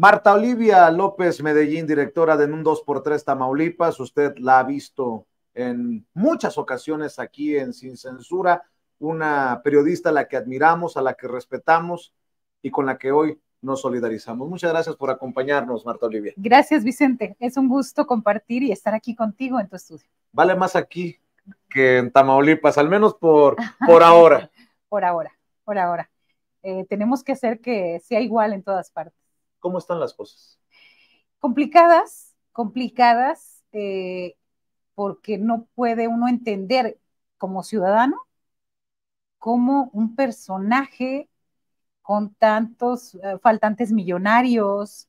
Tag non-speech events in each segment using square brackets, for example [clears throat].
Marta Olivia López Medellín, directora de un 2x3 Tamaulipas, usted la ha visto en muchas ocasiones aquí en Sin Censura, una periodista a la que admiramos, a la que respetamos y con la que hoy nos solidarizamos. Muchas gracias por acompañarnos, Marta Olivia. Gracias, Vicente. Es un gusto compartir y estar aquí contigo en tu estudio. Vale más aquí que en Tamaulipas, al menos por, [laughs] por ahora. por ahora, por ahora. Eh, tenemos que hacer que sea igual en todas partes. ¿Cómo están las cosas? Complicadas, complicadas, eh, porque no puede uno entender como ciudadano como un personaje con tantos eh, faltantes millonarios,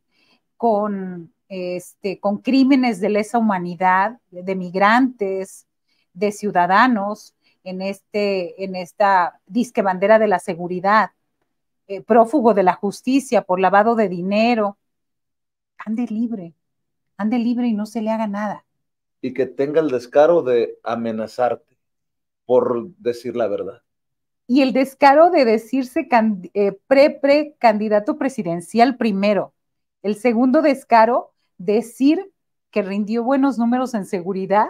con, este, con crímenes de lesa humanidad, de migrantes, de ciudadanos, en, este, en esta disque bandera de la seguridad, eh, prófugo de la justicia por lavado de dinero, ande libre, ande libre y no se le haga nada. Y que tenga el descaro de amenazarte por decir la verdad. Y el descaro de decirse pre-pre eh, candidato presidencial primero. El segundo descaro, decir que rindió buenos números en seguridad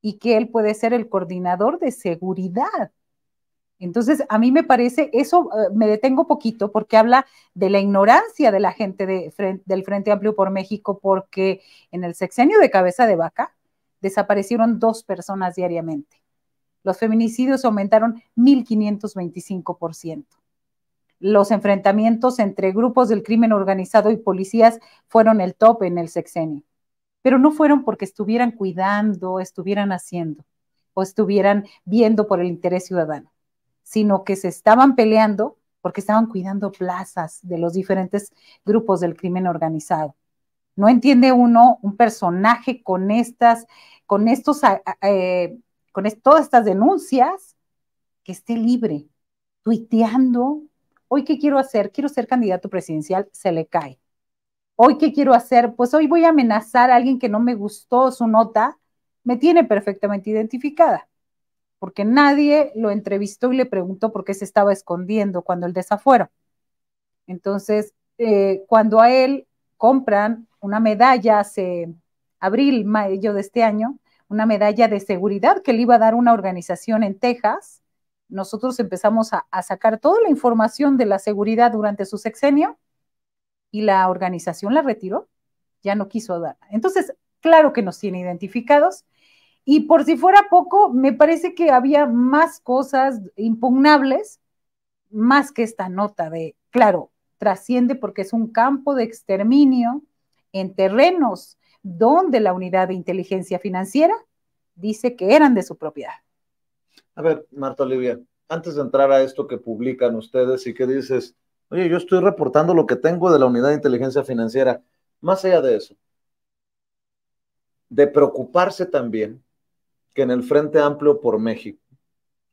y que él puede ser el coordinador de seguridad. Entonces, a mí me parece, eso eh, me detengo poquito porque habla de la ignorancia de la gente del Frente Amplio por México, porque en el sexenio de cabeza de vaca desaparecieron dos personas diariamente. Los feminicidios aumentaron 1.525%. Los enfrentamientos entre grupos del crimen organizado y policías fueron el tope en el sexenio, pero no fueron porque estuvieran cuidando, estuvieran haciendo o estuvieran viendo por el interés ciudadano sino que se estaban peleando porque estaban cuidando plazas de los diferentes grupos del crimen organizado. No entiende uno un personaje con estas, con estos, eh, con todas estas denuncias, que esté libre, tuiteando, hoy qué quiero hacer, quiero ser candidato presidencial, se le cae. Hoy qué quiero hacer, pues hoy voy a amenazar a alguien que no me gustó su nota, me tiene perfectamente identificada porque nadie lo entrevistó y le preguntó por qué se estaba escondiendo cuando el desafuero. Entonces, eh, cuando a él compran una medalla hace abril, mayo de este año, una medalla de seguridad que le iba a dar una organización en Texas, nosotros empezamos a, a sacar toda la información de la seguridad durante su sexenio y la organización la retiró, ya no quiso dar. Entonces, claro que nos tiene identificados y por si fuera poco, me parece que había más cosas impugnables, más que esta nota de, claro, trasciende porque es un campo de exterminio en terrenos donde la unidad de inteligencia financiera dice que eran de su propiedad. A ver, Marta Olivia, antes de entrar a esto que publican ustedes y que dices, oye, yo estoy reportando lo que tengo de la unidad de inteligencia financiera, más allá de eso, de preocuparse también en el Frente Amplio por México,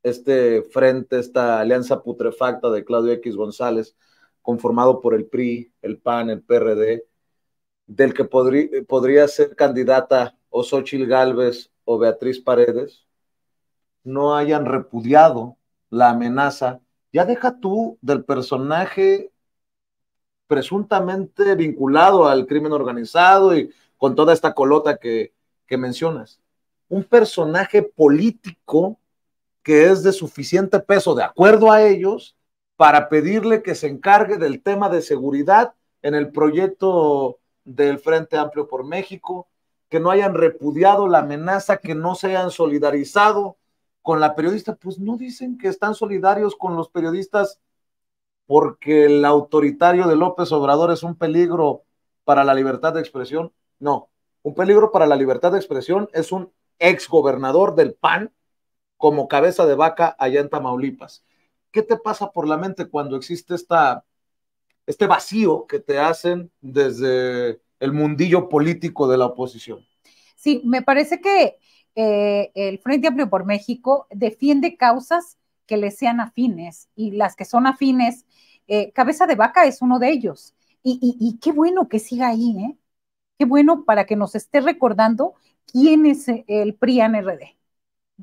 este frente, esta alianza putrefacta de Claudio X González, conformado por el PRI, el PAN, el PRD, del que podría ser candidata o Galvez Gálvez o Beatriz Paredes, no hayan repudiado la amenaza, ya deja tú del personaje presuntamente vinculado al crimen organizado y con toda esta colota que mencionas un personaje político que es de suficiente peso, de acuerdo a ellos, para pedirle que se encargue del tema de seguridad en el proyecto del Frente Amplio por México, que no hayan repudiado la amenaza, que no se hayan solidarizado con la periodista, pues no dicen que están solidarios con los periodistas porque el autoritario de López Obrador es un peligro para la libertad de expresión. No, un peligro para la libertad de expresión es un ex gobernador del PAN, como cabeza de vaca allá en Tamaulipas. ¿Qué te pasa por la mente cuando existe esta, este vacío que te hacen desde el mundillo político de la oposición? Sí, me parece que eh, el Frente Amplio por México defiende causas que le sean afines y las que son afines, eh, cabeza de vaca es uno de ellos. Y, y qué bueno que siga ahí, ¿eh? Qué bueno para que nos esté recordando quién es el pri rd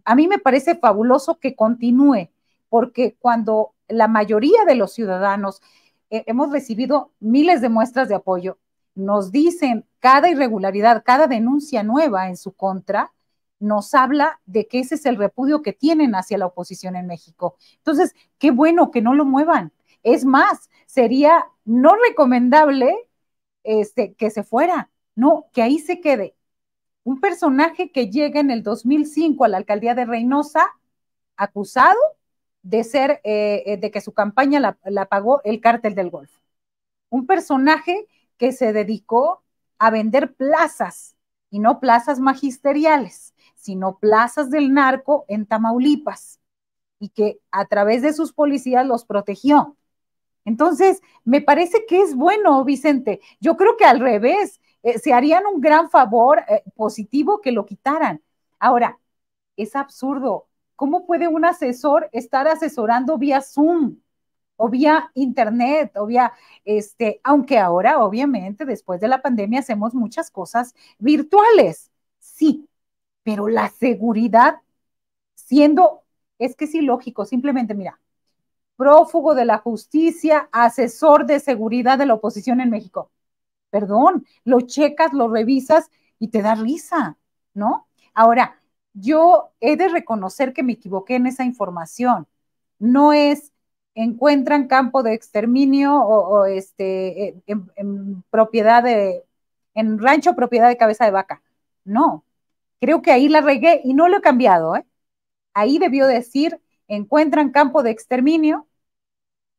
A mí me parece fabuloso que continúe, porque cuando la mayoría de los ciudadanos eh, hemos recibido miles de muestras de apoyo, nos dicen cada irregularidad, cada denuncia nueva en su contra, nos habla de que ese es el repudio que tienen hacia la oposición en México. Entonces, qué bueno que no lo muevan. Es más, sería no recomendable este, que se fuera, no, que ahí se quede un personaje que llega en el 2005 a la alcaldía de Reynosa acusado de ser, eh, eh, de que su campaña la, la pagó el cártel del Golfo. Un personaje que se dedicó a vender plazas y no plazas magisteriales, sino plazas del narco en Tamaulipas y que a través de sus policías los protegió. Entonces, me parece que es bueno, Vicente. Yo creo que al revés, eh, se harían un gran favor eh, positivo que lo quitaran. Ahora, es absurdo. ¿Cómo puede un asesor estar asesorando vía Zoom o vía Internet o vía, este, aunque ahora, obviamente, después de la pandemia hacemos muchas cosas virtuales? Sí, pero la seguridad siendo, es que es ilógico, simplemente mira, prófugo de la justicia, asesor de seguridad de la oposición en México perdón, lo checas, lo revisas y te da risa, ¿no? Ahora, yo he de reconocer que me equivoqué en esa información. No es encuentran campo de exterminio o, este en, propiedad de en rancho propiedad de cabeza de vaca. No, creo que ahí la regué y no lo he cambiado. ¿eh? Ahí debió decir encuentran campo de exterminio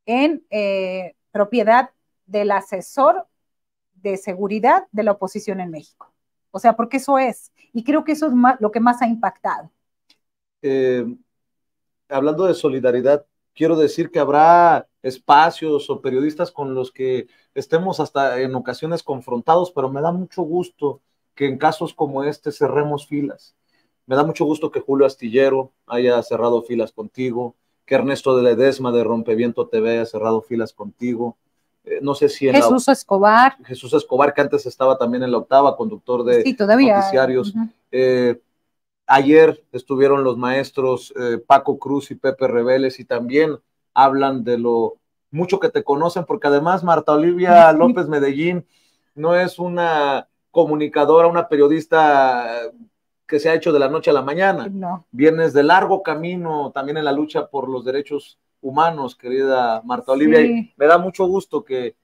en eh, propiedad del asesor de seguridad de la oposición en México. O sea, porque eso es, y creo que eso es lo que más ha impactado. Eh, hablando de solidaridad, quiero decir que habrá espacios o periodistas con los que estemos hasta en ocasiones confrontados, pero me da mucho gusto que en casos como este cerremos filas. Me da mucho gusto que Julio Astillero haya cerrado filas contigo, que Ernesto de Ledesma de Rompeviento TV haya cerrado filas contigo, eh, no sé si Jesús Escobar. Jesús Escobar, que antes estaba también en la octava, conductor de sí, eh, ayer estuvieron los maestros eh, Paco Cruz y Pepe Rebeles y también hablan de lo mucho que te conocen, porque además Marta Olivia López Medellín no es una comunicadora, una periodista que se ha hecho de la noche a la mañana. No. Vienes de largo camino también en la lucha por los derechos humanos, querida Marta Olivia. me da mucho gusto que,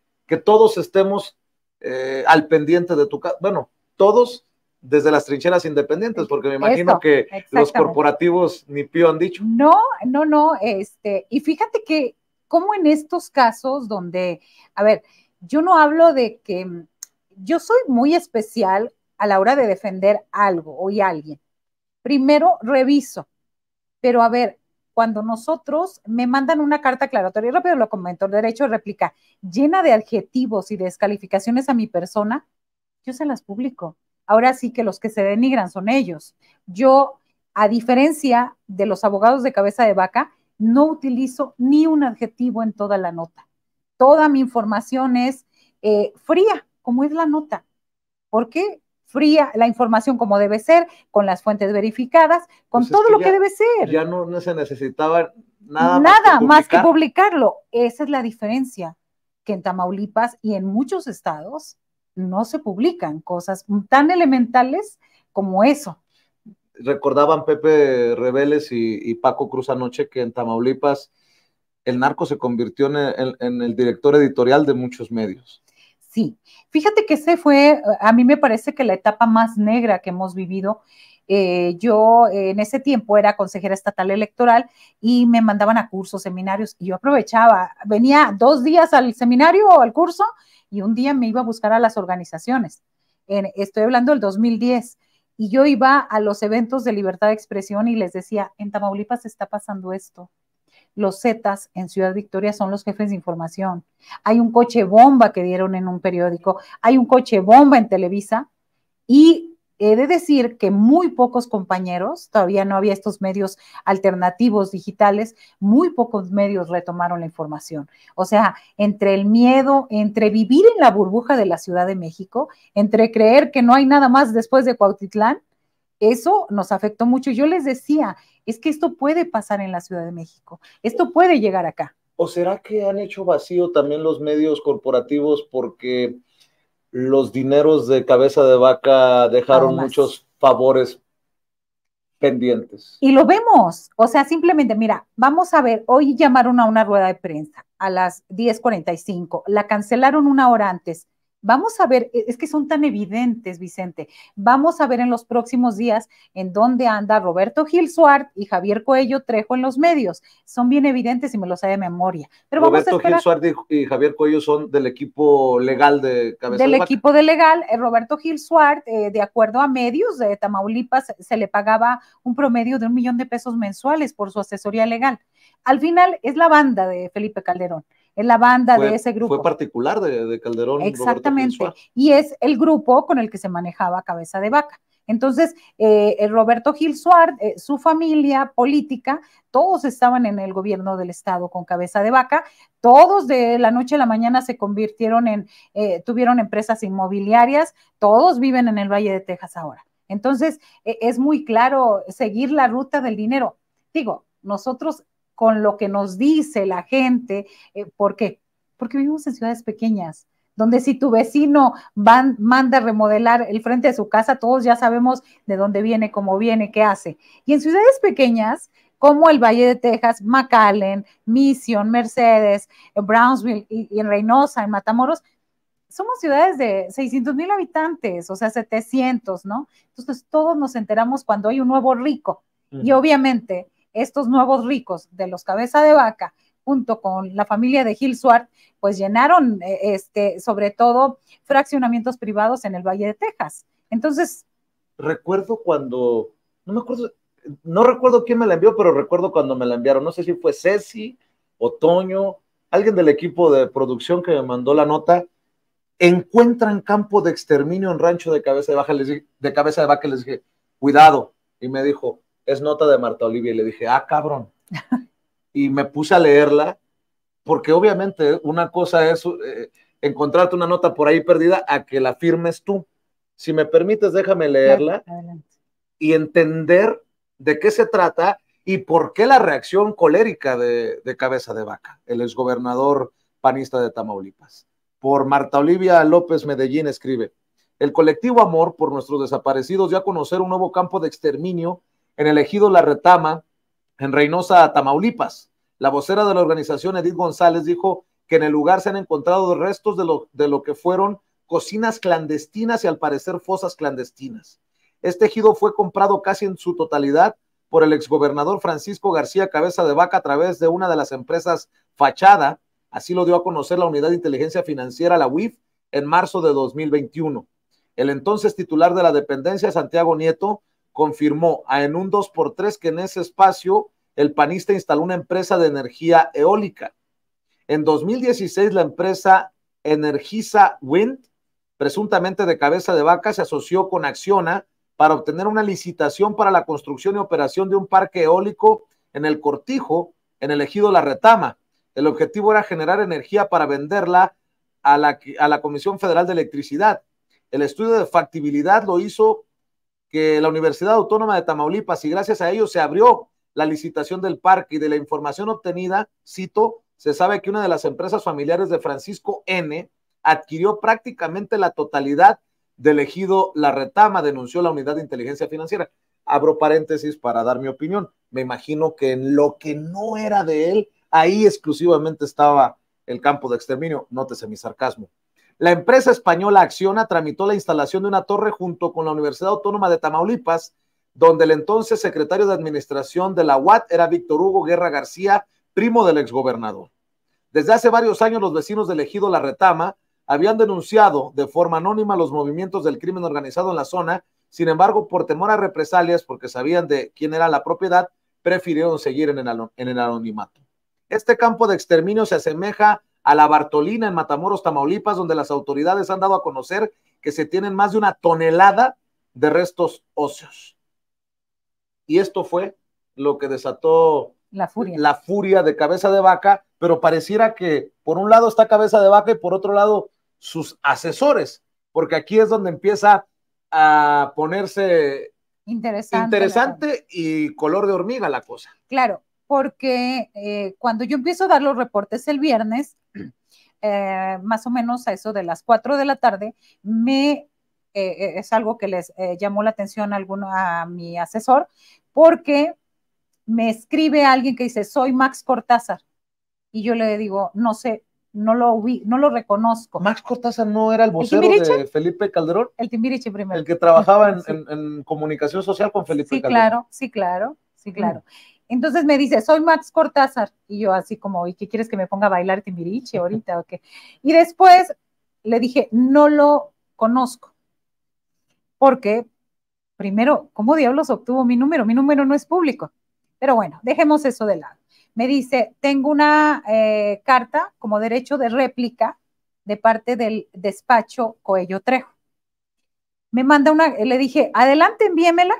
todos estemos eh, al pendiente de tu casa. Bueno, todos desde las trincheras independientes, porque me imagino que los corporativos ni pío han dicho. No, no, no, este, y fíjate que como en estos casos donde, a ver, yo no hablo de que yo soy muy especial a la hora de defender algo o alguien. Primero reviso, pero a ver, cuando nosotros me mandan una carta aclaratoria, rápido lo comento, el derecho de réplica, llena de adjetivos y descalificaciones a mi persona, yo se las publico. Ahora sí que los que se denigran son ellos. Yo, a diferencia de los abogados de cabeza de vaca, no utilizo ni un adjetivo en toda la nota. Toda mi información es eh, fría, como es la nota. ¿Por qué? fría, la información como debe ser, con las fuentes verificadas, con pues todo lo que debe ser. Ya no, se necesitaba nada. más que, publicarlo. Esa es la diferencia, que en Tamaulipas y en muchos estados no se publican cosas tan elementales como eso. Recordaban Pepe Rebeles y, y Paco Cruz anoche que en Tamaulipas el narco se convirtió en el director editorial de muchos medios. Sí, fíjate que ese fue, a mí me parece que la etapa más negra que hemos vivido. Eh, yo en ese tiempo era consejera estatal electoral y me mandaban a cursos, seminarios y yo aprovechaba, venía dos días al seminario o al curso y un día me iba a buscar a las organizaciones. estoy hablando del 2010 y yo iba a los eventos de libertad de expresión y les decía, en Tamaulipas está pasando esto, los Zetas en Ciudad Victoria son los jefes de información. Hay un coche bomba que dieron en un periódico, hay un coche bomba en Televisa y he de decir que muy pocos compañeros, todavía no había estos medios alternativos digitales, muy pocos medios retomaron la información. O sea, entre el miedo, entre vivir en la burbuja de la Ciudad de México, entre creer que no hay nada más después de Cuautitlán, eso nos afectó mucho. Yo les decía, es que esto puede pasar en la Ciudad de México, esto puede llegar acá. ¿O será que han hecho vacío también los medios corporativos porque los dineros de cabeza de vaca dejaron muchos favores pendientes. Y lo vemos, o sea, simplemente, mira, vamos a ver, hoy llamaron a una rueda de prensa a las 10:45, la cancelaron una hora antes. Vamos a ver, e, es que son tan evidentes, Vicente. Vamos a ver en los próximos días en dónde anda Roberto Gil suart y Javier Coello Trejo en los medios. Son bien evidentes y me los sé de memoria. Pero Roberto Gil Suárez y Javier Coello son del equipo legal de Cabeza Del equipo de legal, eh, Roberto Gil eh, de acuerdo a medios de Tamaulipas, se le pagaba un promedio de un millón de pesos mensuales por su asesoría legal. Al final es la banda de Felipe Calderón en la banda de ese grupo. Fue particular de, Calderón. Exactamente, y es el grupo con el que se manejaba Cabeza de Vaca. Entonces, eh, eh Roberto Gil Suárez, eh, su familia política, todos estaban en el gobierno del Estado con cabeza de vaca, todos de la noche a la mañana se convirtieron en, eh, tuvieron empresas inmobiliarias, todos viven en el Valle de Texas ahora. Entonces, e, es muy claro seguir la ruta del dinero. Digo, nosotros con lo que nos dice la gente. Eh, ¿Por qué? Porque vivimos en ciudades pequeñas donde si tu vecino manda remodelar el frente de su casa, todos ya sabemos de dónde viene, cómo viene, qué hace. Y en ciudades pequeñas, como el Valle de Texas, McAllen, Mission, Mercedes, eh, Brownsville y, en Reynosa, en Matamoros, somos ciudades de 600 mil habitantes, o sea, 700, ¿no? Entonces todos nos enteramos cuando hay un nuevo rico. Y obviamente estos nuevos ricos de los cabeza de vaca, junto con la familia de Gil Suart, pues llenaron eh, este, sobre todo fraccionamientos privados en el Valle de Texas. Entonces. Recuerdo cuando, no me acuerdo, no recuerdo quién me la envió, pero recuerdo cuando me la enviaron. No sé si fue Ceci, Otoño, alguien del equipo de producción que me mandó la nota. Encuentran campo de exterminio en rancho de cabeza de, baja, de cabeza de vaca. Les dije, cuidado. Y me dijo, es nota de Marta Olivia. Y le dije, ah, cabrón. y me puse a leerla, porque obviamente una cosa es eh, encontrarte una nota por ahí perdida a que la firmes tú. Si me permites, déjame leerla y entender de qué se trata y por qué la reacción colérica de, de Cabeza de Vaca, el exgobernador panista de Tamaulipas. Por Marta Olivia López Medellín escribe, el colectivo Amor por nuestros desaparecidos ya conocer un nuevo campo de exterminio en el ejido La Retama, en Reynosa, Tamaulipas. La vocera de la organización, Edith González, dijo que en el lugar se han encontrado restos de lo, que fueron cocinas clandestinas y al parecer fosas clandestinas. Este ejido fue comprado casi en su totalidad por el exgobernador Francisco García Cabeza de Vaca a través de una de las empresas Fachada, así lo dio a conocer la Unidad de Inteligencia Financiera, la UIF, en marzo de 2021. El entonces titular de la dependencia, Santiago Nieto, confirmó a en un 2x3 que en ese espacio el panista instaló una empresa de energía eólica. En 2016 la empresa Energiza Wind, presuntamente de cabeza de vaca, se asoció con Acciona para obtener una licitación para la construcción y operación de un parque eólico en el Cortijo, en el ejido La Retama. El objetivo era generar energía para venderla a a la Comisión Federal de Electricidad. El estudio de factibilidad lo hizo que la Universidad Autónoma de Tamaulipas y gracias a ello se abrió la licitación del parque y de la información obtenida, cito, se sabe que una de las empresas familiares de Francisco N adquirió prácticamente la totalidad del elegido La Retama, denunció la Unidad de Inteligencia Financiera. Abro paréntesis para dar mi opinión. Me imagino que en lo que no era de él, ahí exclusivamente estaba el campo de exterminio. Nótese mi sarcasmo. La empresa española Acciona tramitó la instalación de una torre junto con la Universidad Autónoma de Tamaulipas, donde el entonces secretario de Administración de la UAT era Víctor Hugo Guerra García, primo del exgobernador. Desde hace varios años los vecinos del ejido La Retama habían denunciado de forma anónima los movimientos del crimen organizado en la zona, sin embargo, por temor a represalias, porque sabían de quién era la propiedad, prefirieron seguir en el, en el anonimato. Este campo de exterminio se asemeja a la Bartolina en Matamoros, Tamaulipas, donde las autoridades han dado a conocer que se tienen más de una tonelada de restos óseos. Y esto fue lo que desató la furia. de cabeza de vaca, pero pareciera que por un lado está cabeza de vaca y por otro lado sus asesores, porque aquí es donde empieza a ponerse interesante y color de hormiga la cosa. Claro, porque eh, cuando yo empiezo a dar los reportes el viernes, [clears throat] eh, más o menos a eso de las 4 de la tarde, me eh, es algo que les llamó la atención a, alguno, a mi asesor, porque me escribe alguien que dice, soy Max Cortázar. Y yo le digo, no sé, no lo vi, no lo reconozco. Max Cortázar no era el vocero de Felipe Calderón. El Timbiriche primero. El que trabajaba en, comunicación social con Felipe Calderón. Sí, claro, sí, claro, sí, claro. Mm. Entonces me dice, soy Max Cortázar. Y yo así como, ¿y qué quieres que me ponga a bailar timbiriche ahorita o qué? Y después le dije, no lo conozco. Porque, primero, ¿cómo diablos obtuvo mi número? Mi número no es público. Pero bueno, dejemos eso de lado. Me dice, tengo una eh, carta como derecho de réplica de parte del despacho Coello Trejo. Me manda una, le dije, adelante, envíemela.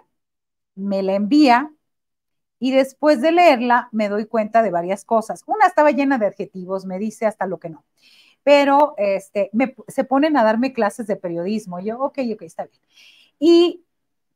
Me la envía, y después de leerla me doy cuenta de varias cosas. Una estaba llena de adjetivos, me dice hasta lo que no. Pero este, se ponen a darme clases de periodismo. Yo, ok, ok, está bien. Y,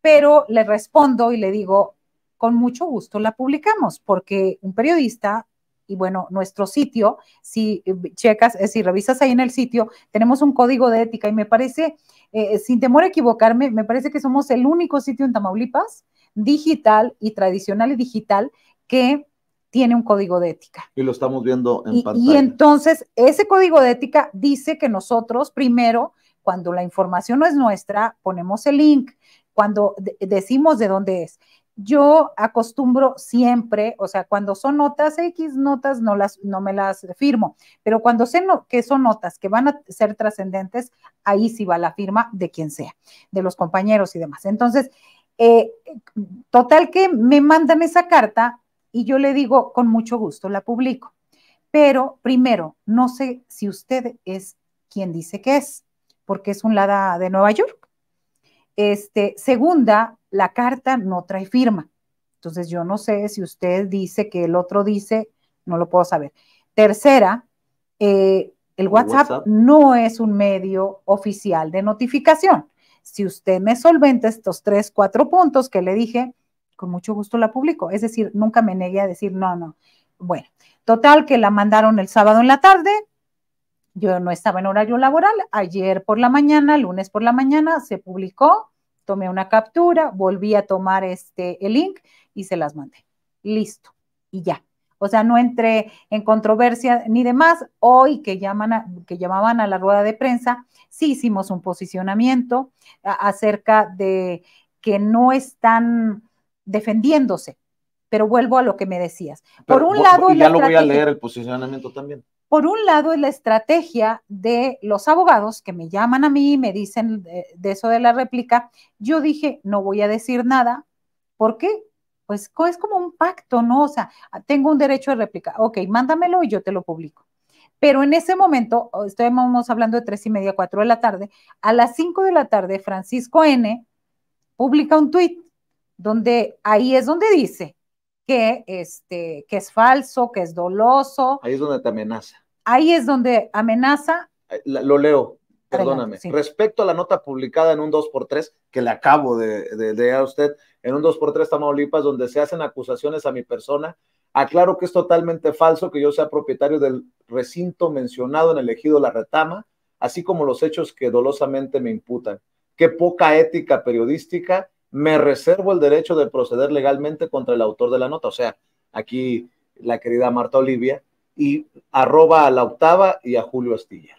pero le respondo y le digo, con mucho gusto la publicamos, porque un periodista y bueno, nuestro sitio, si eh, checas, eh, si revisas ahí en el sitio, tenemos un código de ética y me parece, eh, sin temor a equivocarme, me parece que somos el único sitio en Tamaulipas digital y tradicional y digital que tiene un código de ética. Y lo estamos viendo en y, pantalla. Y entonces, ese código de ética dice que nosotros, primero, cuando la información no es nuestra, ponemos el link, cuando decimos de dónde es. Yo acostumbro siempre, o sea, cuando son notas X, notas no las no me las firmo, pero cuando sé que son notas que van a ser trascendentes, ahí sí va la firma de quien sea, de los compañeros y demás. Entonces, eh, total que me mandan esa carta y yo le digo, con mucho gusto, la publico. Pero primero, no sé si usted es quien dice que es, porque es un lada de Nueva York. Este, segunda, la carta no trae firma. Entonces yo no sé si usted dice que el otro dice, no lo puedo saber. Tercera, eh, el WhatsApp no es un medio oficial de notificación si usted me solventa estos tres, cuatro puntos que le dije, con mucho gusto la publico. Es decir, nunca me negué a decir, no, no. Bueno, total que la mandaron el sábado en la tarde. Yo no estaba en horario laboral. Ayer por la mañana, lunes por la mañana, se publicó. Tomé una captura, volví a tomar este, el link y se las mandé. Listo. Y ya, o sea, no entré en controversia ni demás. Hoy que, que llamaban a la rueda de prensa, sí hicimos un posicionamiento acerca de que no están defendiéndose. Pero vuelvo a lo que me decías. Por un lado... ya lo voy a leer el posicionamiento también. Por un lado es la estrategia de los abogados que me llaman a mí y me dicen de, de eso de la réplica. Yo dije, no voy a decir nada. ¿Por qué? pues es como un pacto, ¿no? O sea, ah, tengo un derecho de réplica, ok, mándamelo y yo te lo publico. Pero en ese momento, estamos hablando de tres y media, cuatro de la tarde, a las cinco de la tarde, Francisco N. publica un tweet donde ahí es donde dice que, este, que es falso, que es doloso. Ahí es donde te amenaza. Ahí es donde amenaza. Lo leo perdóname, respecto a la nota publicada en un 2x3, que le acabo de, leer a usted, en un 2x3 Tamaulipas, donde se hacen acusaciones a mi persona, aclaro que es totalmente falso que yo sea propietario del recinto mencionado en el ejido La Retama, así como los hechos que dolosamente me imputan. Qué poca ética periodística, me reservo el derecho de proceder legalmente contra el autor de la nota, o sea, aquí la querida Marta Olivia, y arroba a la octava y a Julio Astilla.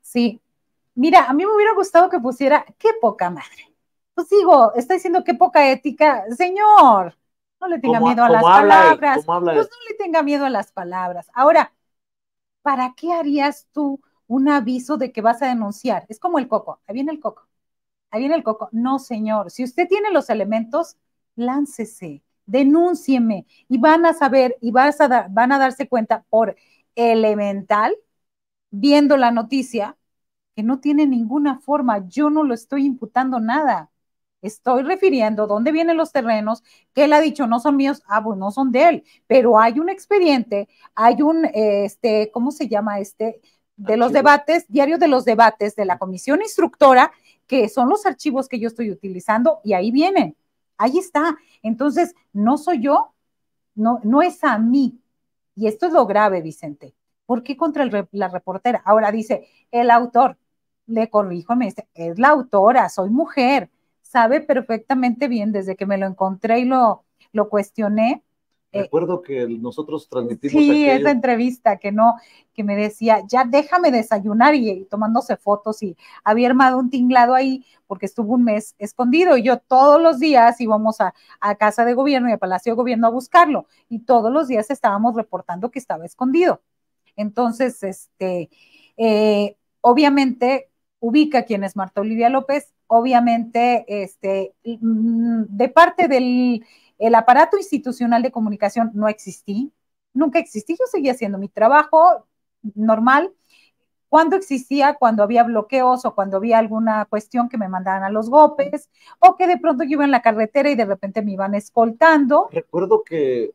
Sí, Mira, a mí me hubiera gustado que pusiera, qué poca madre. Pues digo, está diciendo qué poca ética. Señor, no le tenga miedo a las palabras. pues no le tenga miedo a las palabras. Ahora, ¿para qué harías tú un aviso de que vas a denunciar? Es como el coco, ahí viene el coco. Ahí viene el coco. No, señor, si usted tiene los elementos, láncese, denúncieme y van a saber y a van a darse cuenta por elemental, viendo la noticia, no tiene ninguna forma. Yo no lo estoy imputando nada. Estoy refiriendo dónde vienen los terrenos, que él ha dicho no son míos, ah, pues no son de él, pero hay un expediente, hay un, este, ¿cómo se llama este? De los debates, diario de los debates de la comisión instructora, que son los archivos que yo estoy utilizando y ahí vienen, ahí está. Entonces, no soy yo, no, no es a mí. Y esto es lo grave, Vicente. ¿Por qué contra la reportera? Ahora dice, el autor, le corrijo, me dice, es la autora, soy mujer, sabe perfectamente bien desde que me lo encontré y lo, lo cuestioné. Recuerdo eh, que nosotros transmitimos. Sí, esa entrevista que no, que me decía, ya déjame desayunar y, tomándose fotos y había armado un tinglado ahí porque estuvo un mes escondido y yo todos los días íbamos a, a casa de gobierno y a Palacio de Gobierno a buscarlo y todos los días estábamos reportando que estaba escondido. Entonces, este, eh, obviamente ubica quién es Marta Olivia López. Obviamente, este, mm, de parte del el aparato institucional de comunicación no existí, nunca existí, yo seguía haciendo mi trabajo normal. Cuando existía, cuando había bloqueos o cuando había alguna cuestión que me mandaban a los golpes, o que de pronto yo iba en la carretera y de repente me iban escoltando. Recuerdo que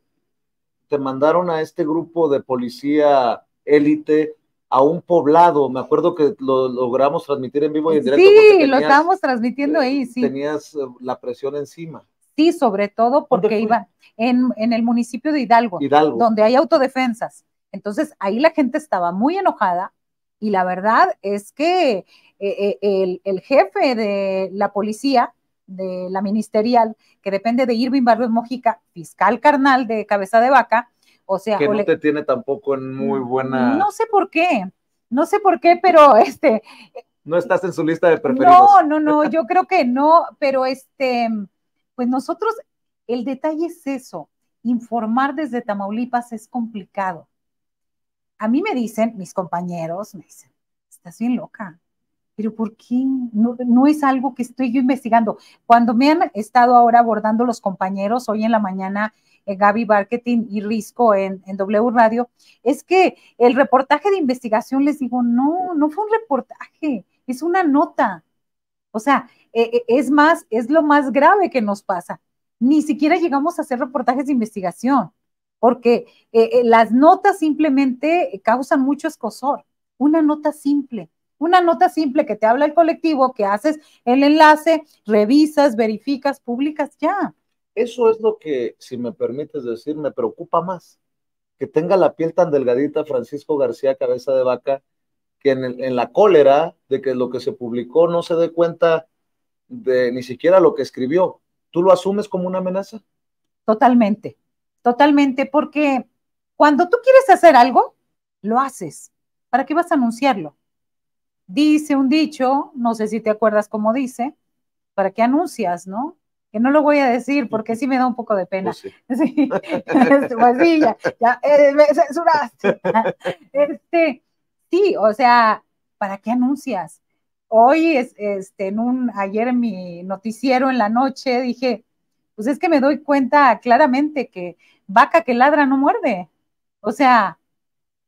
te mandaron a este grupo de policía élite a un poblado. Me acuerdo que lo logramos transmitir en vivo y en directo. Sí, lo estábamos transmitiendo ahí, eh, sí. Tenías eh, la presión encima. Sí, sobre todo porque iba en, el municipio de Hidalgo, donde hay autodefensas. Entonces ahí la gente estaba muy enojada y la verdad es que eh, el, jefe de la policía de la ministerial, que depende de Irving Barrios Mojica, fiscal carnal de Cabeza de Vaca, sea, que no te tiene tampoco en muy mm, buena. No sé por qué, no sé por qué, pero [laughs] este. No estás en su lista de preferidos. No, no, no, yo [laughs] creo que no, pero este, pues nosotros, el detalle es eso, informar desde Tamaulipas es complicado. A mí me dicen, mis compañeros me dicen, estás bien loca, pero ¿por qué? No, no, es algo que estoy yo investigando. Cuando me han estado ahora abordando los compañeros, hoy en la mañana eh, Gaby Marketing y Risco en, W Radio, es que el reportaje de investigación, les digo, no, no fue un reportaje, es una nota. O sea, eh, eh, es más, es lo más grave que nos pasa. Ni siquiera llegamos a hacer reportajes de investigación, porque las notas simplemente causan mucho escosor. Una nota simple, una nota simple que te habla el colectivo, que haces el enlace, revisas, verificas, publicas, ya. Eso es lo que, si me permites decir, me preocupa más. Que tenga la piel tan delgadita Francisco García Cabeza de Vaca, que en, la cólera de que lo que se publicó no se dé cuenta de ni siquiera lo que escribió. ¿Tú lo asumes como una amenaza? Totalmente, totalmente, porque cuando tú quieres hacer algo, lo haces. ¿Para qué vas a anunciarlo? Dice un dicho, no sé si te acuerdas cómo dice, ¿para qué anuncias, no? no lo voy a decir porque sí me da un poco de pena. Pues [laughs] este, pues sí, ya, eh, [laughs] Este, sí, o sea, ¿para qué anuncias? Hoy, este, en un, ayer en mi noticiero en la noche dije, pues es que me doy cuenta claramente que vaca que ladra no muerde. O sea,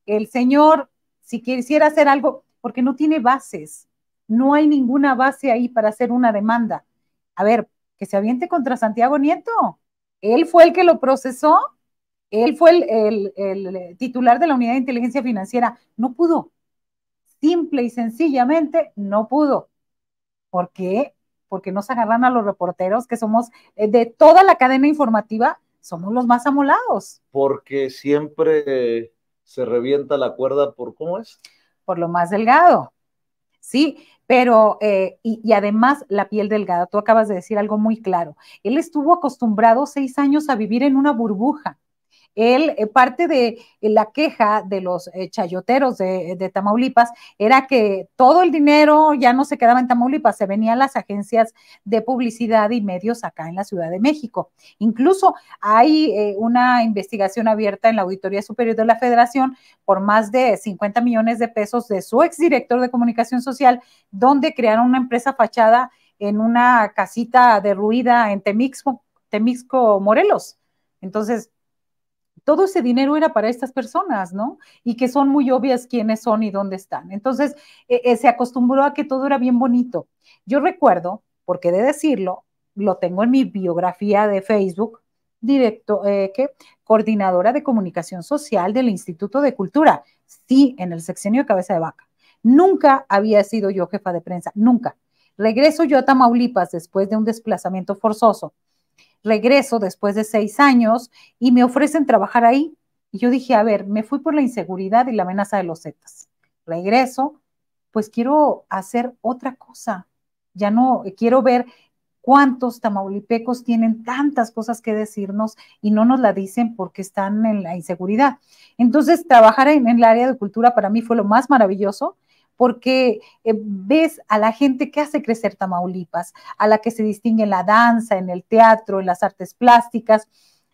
el señor, si quisiera hacer algo, porque no tiene bases, no hay ninguna base ahí para hacer una demanda. A ver, que se aviente contra Santiago Nieto. Él fue el que lo procesó, él fue el, el, eh, titular de la unidad de inteligencia financiera. No pudo. Simple y sencillamente no pudo. ¿Por qué? Porque nos agarran a los reporteros que somos eh, de toda la cadena informativa, somos los más amolados. Porque siempre se revienta la cuerda por cómo es. Por lo más delgado. ¿sí? Pero, eh, y, y, además la piel delgada, tú acabas de decir algo muy claro, él estuvo acostumbrado seis años a vivir en una burbuja, él, eh, parte de eh, la queja de los eh, chayoteros de, Tamaulipas era que todo el dinero ya no se quedaba en Tamaulipas, se venía a las agencias de publicidad y medios acá en la Ciudad de México. Incluso hay una investigación abierta en la Auditoría Superior de la Federación por más de 50 millones de pesos de su exdirector de comunicación social, donde crearon una empresa fachada en una casita derruida en Temixco, Temixco Morelos. Entonces, todo ese dinero era para estas personas, ¿no? Y que son muy obvias quiénes son y dónde están. Entonces, e, e, se acostumbró a que todo era bien bonito. Yo recuerdo, porque de decirlo, lo tengo en mi biografía de Facebook, directo, eh, que coordinadora de comunicación social del Instituto de Cultura, sí, en el sexenio de cabeza de vaca. Nunca había sido yo jefa de prensa, nunca. Regreso yo a Tamaulipas después de un desplazamiento forzoso regreso después de seis años y me ofrecen trabajar ahí. Y yo dije, a ver, me fui por la inseguridad y la amenaza de los Zetas. Regreso, pues quiero hacer otra cosa. Ya no, quiero ver cuántos tamaulipecos tienen tantas cosas que decirnos y no nos la dicen porque están en la inseguridad. Entonces, trabajar en el área de cultura para mí fue lo más maravilloso porque eh, ves a la gente que hace crecer Tamaulipas, a la que se distingue en la danza, en el teatro, en las artes plásticas.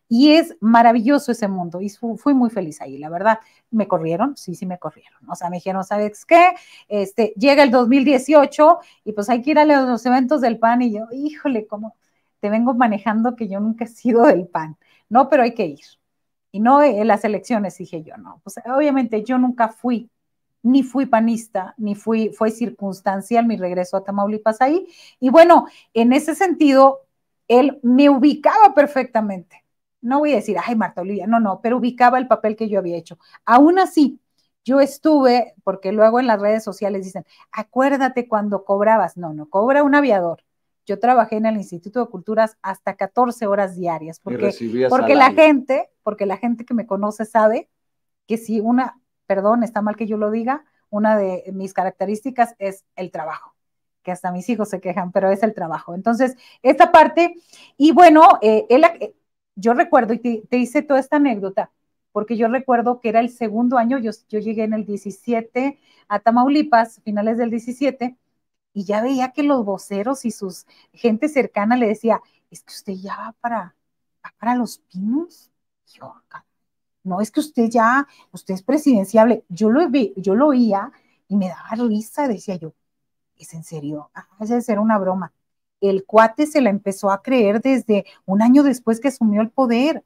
Y es maravilloso ese mundo. Y fui muy feliz ahí, la verdad. Me corrieron, sí, sí me corrieron. O sea, me dijeron, ¿sabes qué? Este, llega el 2018 y pues hay que ir a los eventos del PAN. Y yo, híjole, ¿cómo te vengo manejando que yo nunca he sido del PAN? No, pero hay que ir. Y no en eh, las elecciones, dije yo, no. Pues obviamente yo nunca fui ni fui panista, ni fui, fue circunstancial mi regreso a Tamaulipas ahí. Y bueno, en ese sentido, él me ubicaba perfectamente. No voy a decir, ay, Marta Olivia, no, no, pero ubicaba el papel que yo había hecho. Aún así, yo estuve, porque luego en las redes sociales dicen, acuérdate cuando cobrabas. No, no, cobra un aviador. Yo trabajé en el Instituto de Culturas hasta 14 horas diarias, porque, porque la gente, porque la gente que me conoce sabe que si una, perdón, está mal que yo lo diga, una de mis características es el trabajo que hasta mis hijos se quejan, pero es el trabajo. Entonces, esta parte, y bueno, eh, eh, yo recuerdo, y te, hice toda esta anécdota, porque yo recuerdo que era el segundo año, yo, yo llegué en el 17 a Tamaulipas, finales del 17, y ya veía que los voceros y sus gente cercana le decía, es que usted ya va para, para los pinos. Yo, no es que usted ya, usted es presidenciable. Yo lo, vi, yo lo oía y me daba risa, decía yo, ¿es en serio? Ah, de ser una broma. El cuate se la empezó a creer desde un año después que asumió el poder.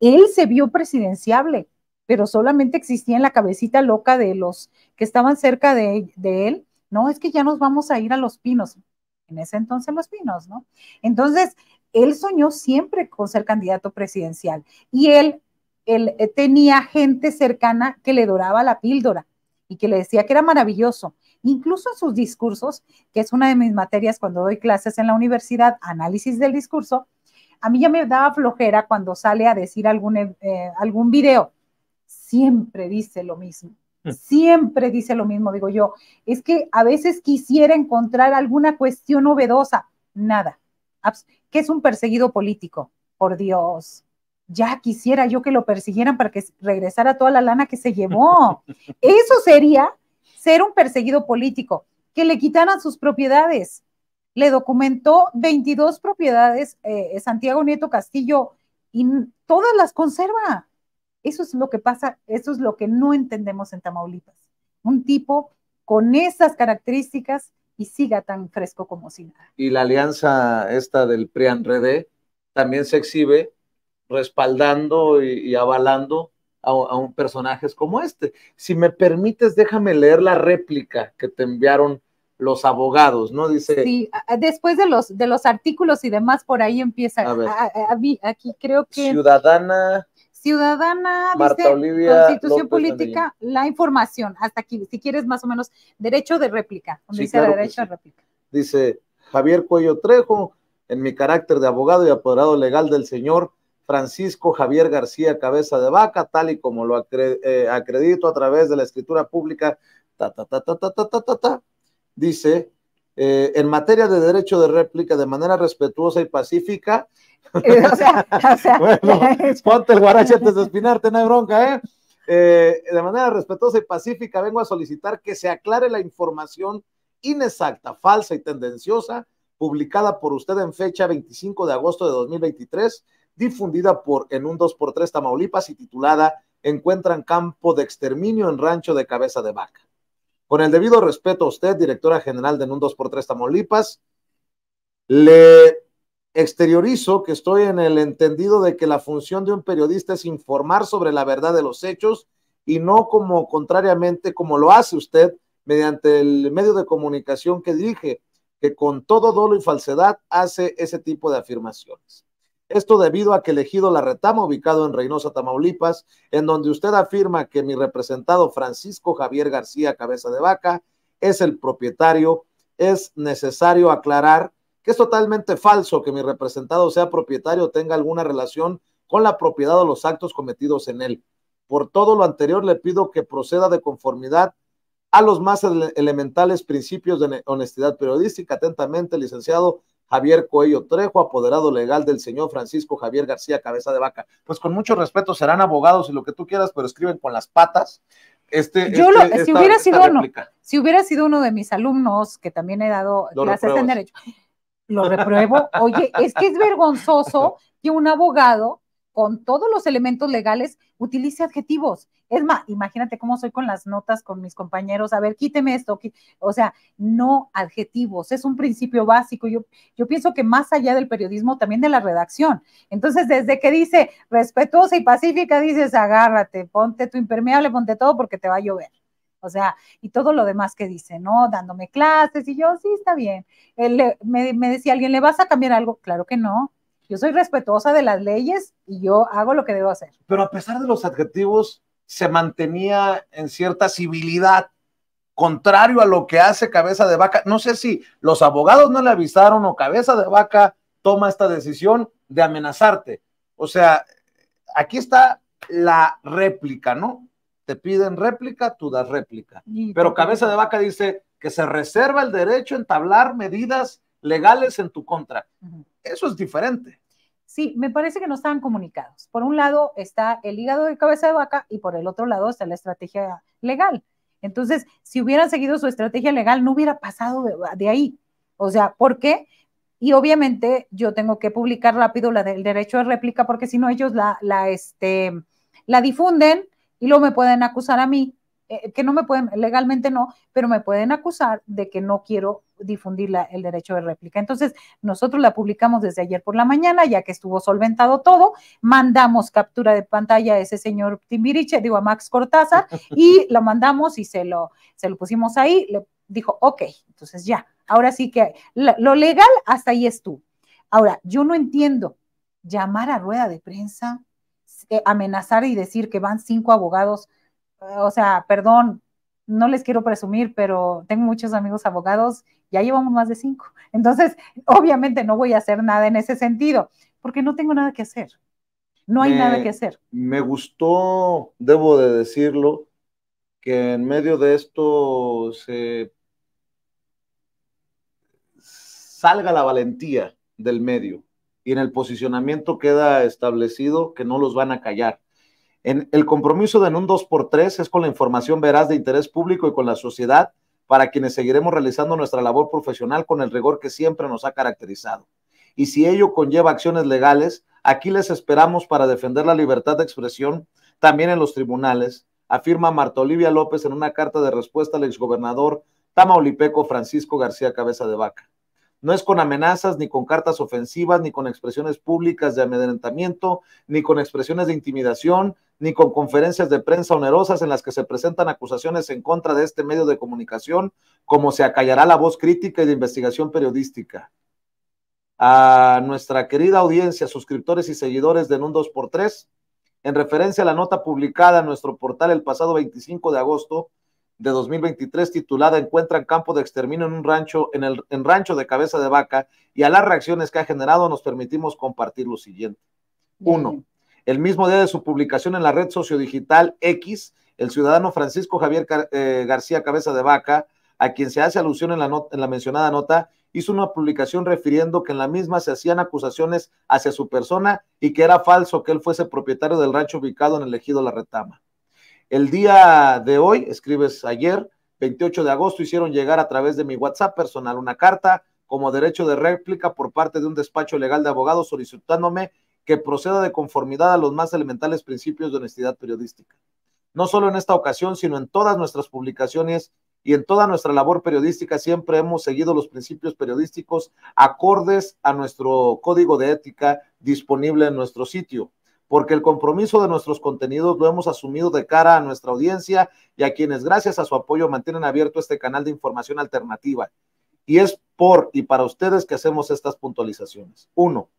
Él se vio presidenciable, pero solamente existía en la cabecita loca de los que estaban cerca de él. No, es que ya nos vamos a ir a los pinos. En ese entonces los pinos, ¿no? Entonces, él soñó siempre con ser candidato presidencial y él él eh, tenía gente cercana que le doraba la píldora y que le decía que era maravilloso. Incluso en sus discursos, que es una de mis materias cuando doy clases en la universidad, análisis del discurso, a mí ya me daba flojera cuando sale a decir algún, eh, algún video. Siempre dice lo mismo, mm. siempre dice lo mismo, digo yo. Es que a veces quisiera encontrar alguna cuestión novedosa, nada. ¿Qué es un perseguido político? Por Dios, ya quisiera yo que lo persiguieran para que regresara toda la lana que se llevó. [laughs] Eso sería ser un perseguido político, que le quitaran sus propiedades. Le documentó 22 propiedades eh, eh, Santiago Nieto Castillo y todas las conserva. Eso es lo que pasa, eso es lo que no entendemos en Tamaulipas. Un tipo con esas características y siga tan fresco como si nada. Y la alianza esta del PRIAN-RD también se exhibe respaldando y, avalando a, un personajes como este. Si me permites, déjame leer la réplica que te enviaron los abogados, ¿no? Dice. Sí, después de los, de los artículos y demás, por ahí empieza. A ver, aquí creo que. Ciudadana. Ciudadana, Marta Olivia Constitución Política, la información, hasta aquí, si quieres más o menos, derecho de réplica, dice de réplica. Dice Javier Cuello Trejo, en mi carácter de abogado y apoderado legal del señor Francisco Javier García Cabeza de Vaca, tal y como lo eh, acredito a través de la escritura pública, ta, ta, ta, ta, ta, ta, ta, dice, eh, en materia de derecho de réplica, de manera respetuosa y pacífica, [laughs] [laughs] [laughs] ponte el guarache antes de espinarte, no hay bronca, ¿eh? ¿eh? De manera respetuosa y pacífica vengo a solicitar que se aclare la información inexacta, falsa y tendenciosa publicada por usted en fecha 25 de agosto de 2023 difundida por en un 2x3 Tamaulipas y titulada Encuentran campo de exterminio en rancho de cabeza de vaca. Con el debido respeto a usted, directora general de en un 2x3 Tamaulipas, le exteriorizo que estoy en el entendido de que la función de un periodista es informar sobre la verdad de los hechos y no como contrariamente como lo hace usted mediante el medio de comunicación que dirige, que con todo dolo y falsedad hace ese tipo de afirmaciones. Esto debido a que elegido La Retama, ubicado en Reynosa, Tamaulipas, en donde usted afirma que mi representado Francisco Javier García Cabeza de Vaca es el propietario, es necesario aclarar que es totalmente falso que mi representado sea propietario o tenga alguna relación con la propiedad o los actos cometidos en él. Por todo lo anterior, le pido que proceda de conformidad a los más elementales principios de honestidad periodística. Atentamente, licenciado Javier Coello Trejo, apoderado legal del señor Francisco Javier García Cabeza de Vaca. Pues con mucho respeto serán abogados y lo que tú quieras, pero escriben con las patas. Este, Yo lo, este, si hubiera sido uno, si hubiera sido uno de mis alumnos que también he dado gracias clases derecho, lo repruebo. Oye, es que es vergonzoso [laughs] que un abogado con todos los elementos legales utilice adjetivos. Es más, imagínate cómo soy con las notas con mis compañeros. A ver, quíteme esto. O sea, no adjetivos. Es un principio básico. Yo, yo pienso que más allá del periodismo, también de la redacción. Entonces, desde que dice respetuosa y pacífica, dices agárrate, ponte tu impermeable, ponte todo porque te va a llover. O sea, y todo lo demás que dice, ¿no? Dándome clases y yo, sí, está bien. Él, me, me decía alguien, ¿le vas a cambiar algo? Claro que no yo soy respetuosa de las leyes y yo hago lo que debo hacer. Pero a pesar de los adjetivos, se mantenía en cierta civilidad, contrario a lo que hace cabeza de vaca. No sé si los abogados no le avisaron o cabeza de vaca toma esta decisión de amenazarte. O sea, aquí está la réplica, ¿no? Te piden réplica, tú das réplica. Pero cabeza de vaca dice que se reserva el derecho a entablar medidas legales en tu contra. Eso es diferente. Sí, me parece que no estaban comunicados. Por un lado está el hígado de cabeza de vaca y por el otro lado está la estrategia legal. Entonces, si hubieran seguido su estrategia legal, no hubiera pasado de, ahí. O sea, ¿por qué? Y obviamente yo tengo que publicar rápido la del derecho de réplica porque si no ellos la, la, este, la difunden y luego me pueden acusar a mí eh, que no me pueden, legalmente no, pero me pueden acusar de que no quiero difundir el derecho de réplica. Entonces, nosotros la publicamos desde ayer por la mañana, ya que estuvo solventado todo, mandamos captura de pantalla a ese señor Timbiriche, digo a Max Cortaza [laughs] y lo mandamos y se lo, se lo pusimos ahí, le dijo, ok, entonces ya, ahora sí que lo legal hasta ahí es tú. Ahora, yo no entiendo llamar a rueda de prensa, eh, amenazar y decir que van cinco abogados eh, o sea, perdón, no les quiero presumir, pero tengo muchos amigos abogados, ya llevamos más de cinco. [laughs] Entonces, obviamente no voy a hacer nada en ese sentido, porque no tengo nada que hacer. No hay nada que hacer. Me gustó, debo de decirlo, que en medio de esto se salga la valentía del medio y en el posicionamiento queda establecido que no los van a callar el compromiso de en un 2x3 es con la información veraz de interés público y con la sociedad para quienes seguiremos realizando nuestra labor profesional con el rigor que siempre nos ha caracterizado. Y si ello conlleva acciones legales, aquí les esperamos para defender la libertad de expresión también en los tribunales, afirma Marta Olivia López en una carta de respuesta al exgobernador tamaulipeco Francisco García Cabeza de Vaca. No es con amenazas, ni con cartas ofensivas, ni con expresiones públicas de amedrentamiento, ni con expresiones de intimidación, ni con conferencias de prensa onerosas en las que se presentan acusaciones en contra de este medio de comunicación, como se acallará la voz crítica y de investigación periodística. A nuestra querida audiencia, suscriptores y seguidores de NUN un 2x3, en referencia a la nota publicada en nuestro portal el pasado 25 de agosto de 2023, titulada Encuentran campo de exterminio en un rancho, en el rancho de cabeza de vaca, y a las reacciones que ha generado, nos permitimos compartir lo siguiente. Uno. El mismo día de su publicación en la red sociodigital X, el ciudadano Francisco Javier eh, García Cabeza de Vaca, a quien se hace alusión en la, en la mencionada nota, hizo una publicación refiriendo que en la misma se hacían acusaciones hacia su persona y que era falso que él fuese propietario del rancho ubicado en el ejido La Retama. El día de hoy, escribes ayer, 28 de agosto, hicieron llegar a través de mi WhatsApp personal una carta como derecho de réplica por parte de un despacho legal de abogados solicitándome que proceda de conformidad a los más elementales principios de honestidad periodística. No solo en esta ocasión, sino en todas nuestras publicaciones y en toda nuestra labor periodística siempre hemos seguido los principios periodísticos acordes a nuestro código de ética disponible en nuestro sitio, porque el compromiso de nuestros contenidos lo hemos asumido de cara a nuestra audiencia y a quienes gracias a su apoyo mantienen abierto este canal de información alternativa. Y es por y para ustedes que hacemos estas puntualizaciones. Uno,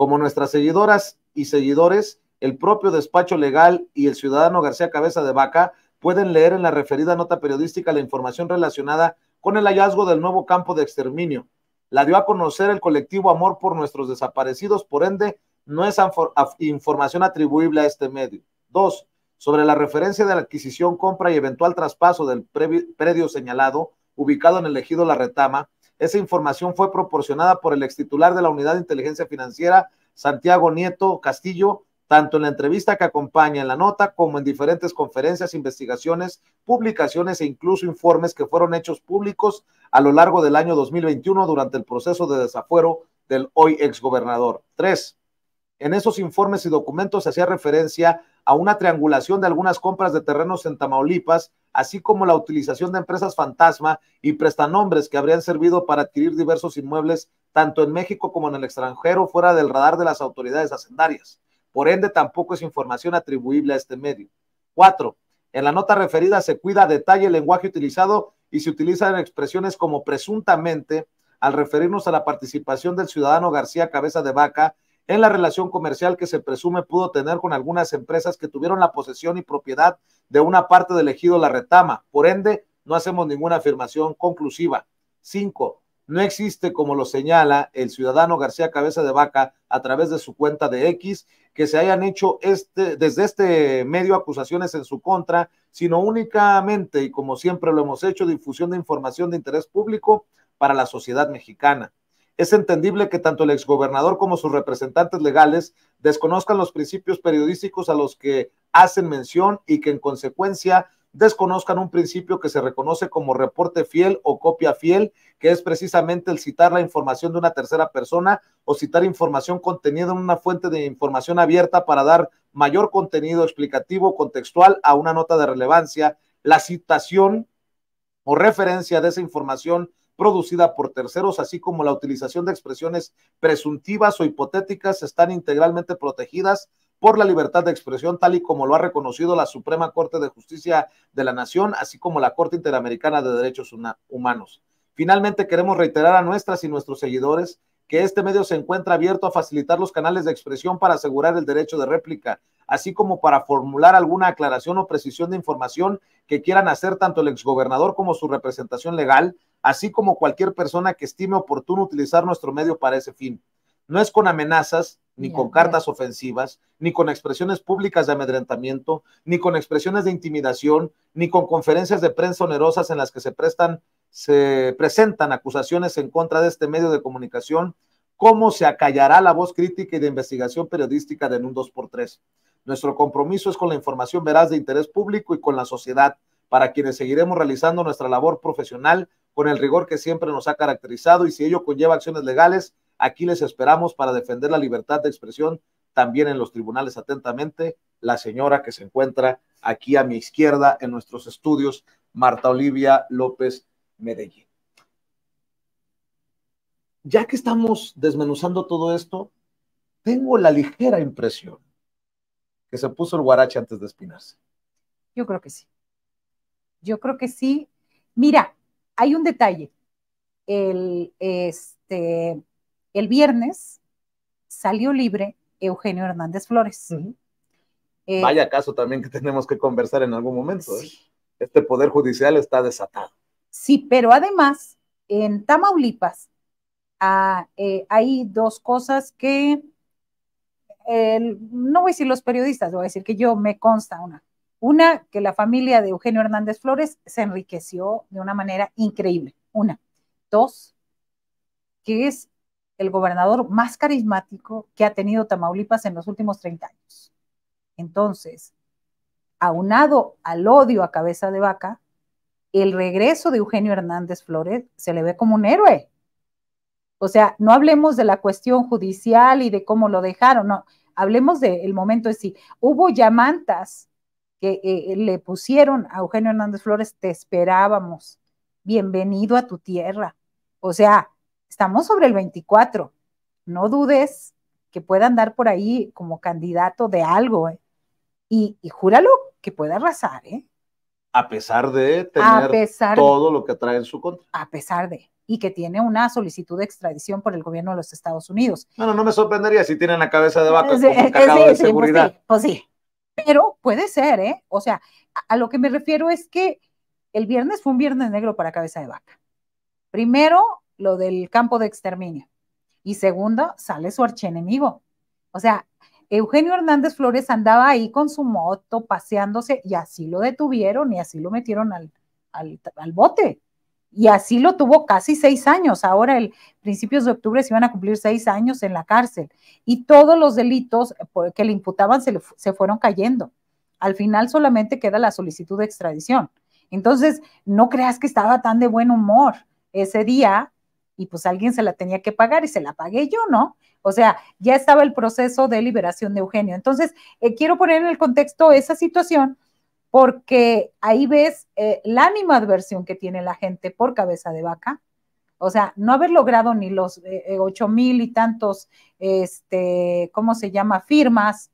como nuestras seguidoras y seguidores, el propio despacho legal y el ciudadano García Cabeza de Vaca pueden leer en la referida nota periodística la información relacionada con el hallazgo del nuevo campo de exterminio. La dio a conocer el colectivo Amor por Nuestros Desaparecidos, por ende, no es información atribuible a este medio. Dos, sobre la referencia de la adquisición, compra y eventual traspaso del predio señalado, ubicado en el ejido La Retama, esa información fue proporcionada por el extitular de la Unidad de Inteligencia Financiera, Santiago Nieto Castillo, tanto en la entrevista que acompaña en la nota como en diferentes conferencias, investigaciones, publicaciones e incluso informes que fueron hechos públicos a lo largo del año 2021 durante el proceso de desafuero del hoy exgobernador. Tres, en esos informes y documentos se hacía referencia a una triangulación de algunas compras de terrenos en Tamaulipas, así como la utilización de empresas fantasma y prestanombres que habrían servido para adquirir diversos inmuebles tanto en México como en el extranjero fuera del radar de las autoridades hacendarias. Por ende, tampoco es información atribuible a este medio. Cuatro, en la nota referida se cuida a detalle el lenguaje utilizado y se utilizan expresiones como presuntamente al referirnos a la participación del ciudadano García Cabeza de Vaca en la relación comercial que se presume pudo tener con algunas empresas que tuvieron la posesión y propiedad de una parte del ejido La Retama. Por ende, no hacemos ninguna afirmación conclusiva. Cinco, no existe, como lo señala el ciudadano García Cabeza de Vaca a través de su cuenta de X, que se hayan hecho este, desde este medio acusaciones en su contra, sino únicamente, y como siempre lo hemos hecho, difusión de información de interés público para la sociedad mexicana es entendible que tanto el exgobernador como sus representantes legales desconozcan los principios periodísticos a los que hacen mención y que en consecuencia desconozcan un principio que se reconoce como reporte fiel o copia fiel, que es precisamente el citar la información de una tercera persona o citar información contenida en una fuente de información abierta para dar mayor contenido explicativo, contextual a una nota de relevancia. La citación o referencia de esa información producida por terceros, así como la utilización de expresiones presuntivas o hipotéticas, están integralmente protegidas por la libertad de expresión, tal y como lo ha reconocido la Suprema Corte de Justicia de la Nación, así como la Corte Interamericana de Derechos Humanos. Finalmente, queremos reiterar a nuestras y nuestros seguidores que este medio se encuentra abierto a facilitar los canales de expresión para asegurar el derecho de réplica, así como para formular alguna aclaración o precisión de información que quieran hacer tanto el exgobernador como su representación legal, así como cualquier persona que estime oportuno utilizar nuestro medio para ese fin. No es con amenazas, ni con cartas ofensivas, ni con expresiones públicas de amedrentamiento, ni con expresiones de intimidación, ni con conferencias de prensa onerosas en las que se prestan se presentan acusaciones en contra de este medio de comunicación, ¿cómo se acallará la voz crítica y de investigación periodística de un 2x3? Nuestro compromiso es con la información veraz de interés público y con la sociedad, para quienes seguiremos realizando nuestra labor profesional con el rigor que siempre nos ha caracterizado y si ello conlleva acciones legales, aquí les esperamos para defender la libertad de expresión también en los tribunales atentamente. La señora que se encuentra aquí a mi izquierda en nuestros estudios, Marta Olivia López Medellín. Ya que estamos desmenuzando todo esto, tengo la ligera impresión que se puso el guarache antes de espinarse. Yo creo que sí. Yo creo que sí. Mira, hay un detalle. El, este, el viernes salió libre Eugenio Hernández Flores. Eh, Vaya caso también que tenemos que conversar en algún momento. ¿eh? Este poder judicial está desatado. Sí, pero además, en Tamaulipas ah, eh, hay dos cosas que, no voy a decir los periodistas, voy a decir que yo me consta una. Una, que la familia de Eugenio Hernández Flores se enriqueció de una manera increíble. Una. Dos, que es el gobernador más carismático que ha tenido Tamaulipas en los últimos 30 años. Entonces, aunado al odio a cabeza de vaca, el regreso de Eugenio Hernández Flores se le ve como un héroe. O sea, no hablemos de la cuestión judicial y de cómo lo dejaron, no, hablemos del momento de si hubo llamantas que eh, le pusieron a Eugenio Hernández Flores, te esperábamos, bienvenido a tu tierra. O sea, estamos sobre el 24, no dudes que pueda andar por ahí como candidato de algo, ¿eh? y, júralo que pueda arrasar, ¿eh? A pesar de tener todo lo que trae en su contra. A pesar de, y que tiene una solicitud de extradición por el gobierno de los Estados Unidos. Bueno, no me sorprendería si tienen la cabeza de vaca de pues seguridad. pues sí. Pero puede ser, ¿eh? O sea, a, lo que me refiero es que el viernes fue un viernes negro para cabeza de vaca. Primero, lo del campo de exterminio. Y segundo, sale su archienemigo. O sea, Eugenio Hernández Flores andaba ahí con su moto paseándose y así lo detuvieron y así lo metieron al bote y así lo tuvo casi seis años. Ahora, el principios de octubre se iban a cumplir seis años en la cárcel y todos los delitos eh, que le imputaban se, fueron cayendo. Al final solamente queda la solicitud de extradición. Entonces, no creas que estaba tan de buen humor ese día y pues alguien se la tenía que pagar y se la pagué yo, ¿no? O sea, ya estaba el proceso de liberación de Eugenio. Entonces, eh, quiero poner en el contexto esa situación porque ahí ves eh, la animadversión que tiene la gente por cabeza de vaca. O sea, no haber logrado ni los eh, eh, ocho mil y tantos, este, ¿cómo se llama? Firmas.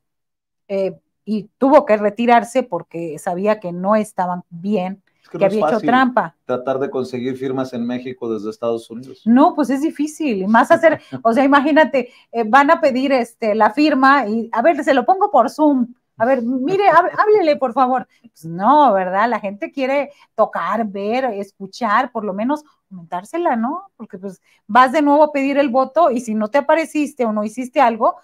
y tuvo que retirarse porque sabía que no estaban bien, que, había hecho trampa. Tratar de conseguir firmas en México desde Estados Unidos. No, pues es difícil, y más hacer, [laughs] o sea, imagínate, van a pedir este, la firma y, a ver, se lo pongo por Zoom a ver, mire, háblele, por favor. Pues no, ¿verdad? La gente quiere tocar, ver, escuchar, por lo menos comentársela, ¿no? Porque pues vas de nuevo a pedir el voto y si no te apareciste o no hiciste algo,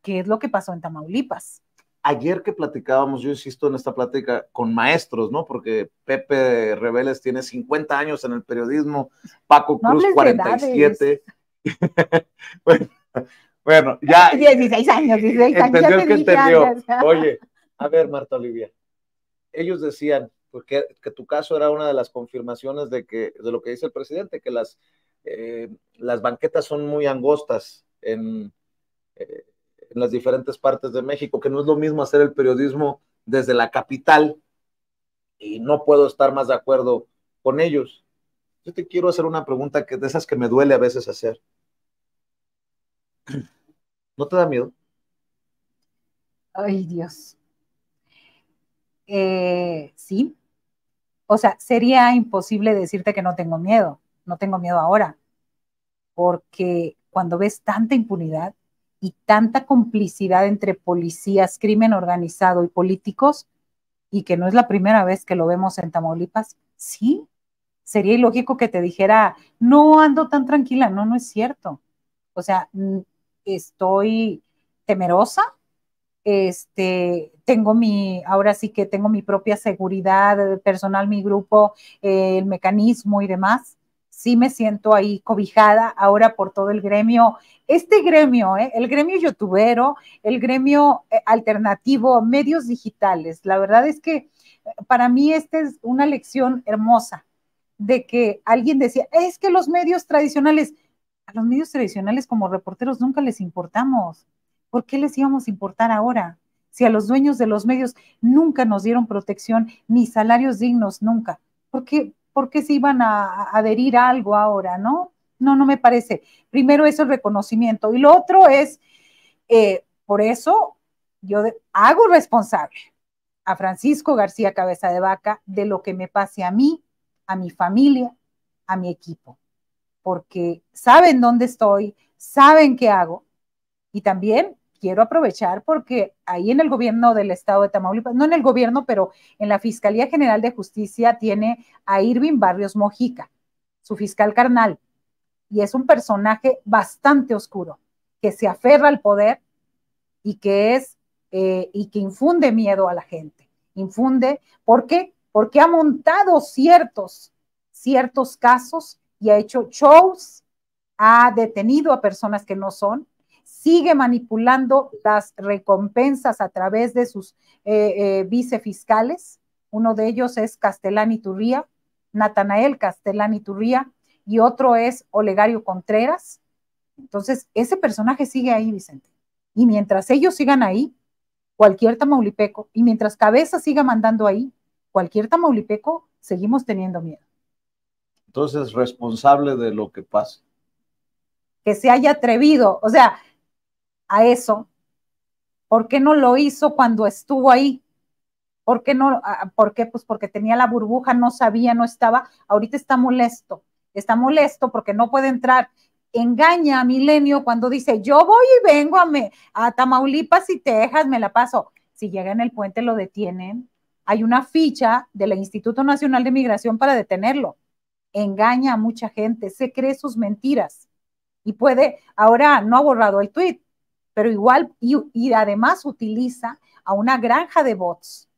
¿qué es lo que pasó en Tamaulipas? Ayer que platicábamos, yo insisto en esta plática con maestros, ¿no? Porque Pepe Rebeles tiene 50 años en el periodismo, Paco Cruz 47. [laughs] bueno, bueno, ya. 16 años, 16 años. Entendió entendió. [laughs] Oye, a ver, Marta Olivia. Ellos decían, porque pues, que tu caso era una de las confirmaciones de que de lo que dice el presidente, que las, eh, las banquetas son muy angostas en, eh, en las diferentes partes de México, que no es lo mismo hacer el periodismo desde la capital y no puedo estar más de acuerdo con ellos. Yo te quiero hacer una pregunta que de esas que me duele a veces hacer. ¿No te da miedo? Ay, Dios. Eh, sí. O sea, sería imposible decirte que no tengo miedo. No tengo miedo ahora. Porque cuando ves tanta impunidad y tanta complicidad entre policías, crimen organizado y políticos, y que no es la primera vez que lo vemos en Tamaulipas, sí, sería ilógico que te dijera, no ando tan tranquila, no, no es cierto. O sea, estoy temerosa, este, tengo mi, ahora sí que tengo mi propia seguridad personal, mi grupo, eh, el mecanismo y demás. Sí me siento ahí cobijada ahora por todo el gremio, este gremio, eh, el gremio youtubero, el gremio eh, alternativo, medios digitales. La verdad es que para mí esta es una lección hermosa de que alguien decía, es que los medios tradicionales, a los medios tradicionales como reporteros nunca les importamos. ¿Por qué les íbamos a importar ahora? Si a los dueños de los medios nunca nos dieron protección ni salarios dignos, nunca. ¿Por qué, se iban a, adherir a algo ahora, no? No, no me parece. Primero es el reconocimiento y lo otro es, eh, por eso yo hago responsable a Francisco García Cabeza de Vaca de lo que me pase a mí, a mi familia, a mi equipo porque saben dónde estoy, saben qué hago. Y también quiero aprovechar porque ahí en el gobierno del estado de Tamaulipas, no en el gobierno, pero en la Fiscalía General de Justicia tiene a Irving Barrios Mojica, su fiscal carnal, y es un personaje bastante oscuro, que se aferra al poder y que es eh, y que infunde miedo a la gente. Infunde, ¿por qué? Porque ha montado ciertos, ciertos casos y ha hecho shows, ha detenido a personas que no son, sigue manipulando las recompensas a través de sus eh, eh vicefiscales. Uno de ellos es Castellani Turría, Natanael Castellani Turría, y otro es Olegario Contreras. Entonces, ese personaje sigue ahí, Vicente. Y mientras ellos sigan ahí, cualquier tamaulipeco, y mientras Cabeza siga mandando ahí, cualquier tamaulipeco, seguimos teniendo miedo. Entonces, responsable de lo que pase. Que se haya atrevido, o sea, a eso. ¿Por qué no lo hizo cuando estuvo ahí? ¿Por qué no? ¿Por qué? Pues porque tenía la burbuja, no sabía, no estaba. Ahorita está molesto, está molesto porque no puede entrar. Engaña a Milenio cuando dice, yo voy y vengo a, me, a Tamaulipas y Texas, me la paso. Si llega en el puente lo detienen. Hay una ficha del Instituto Nacional de Migración para detenerlo engaña a mucha gente, se cree sus mentiras y puede, ahora no ha borrado el tweet, pero igual y, además utiliza a una granja de bots,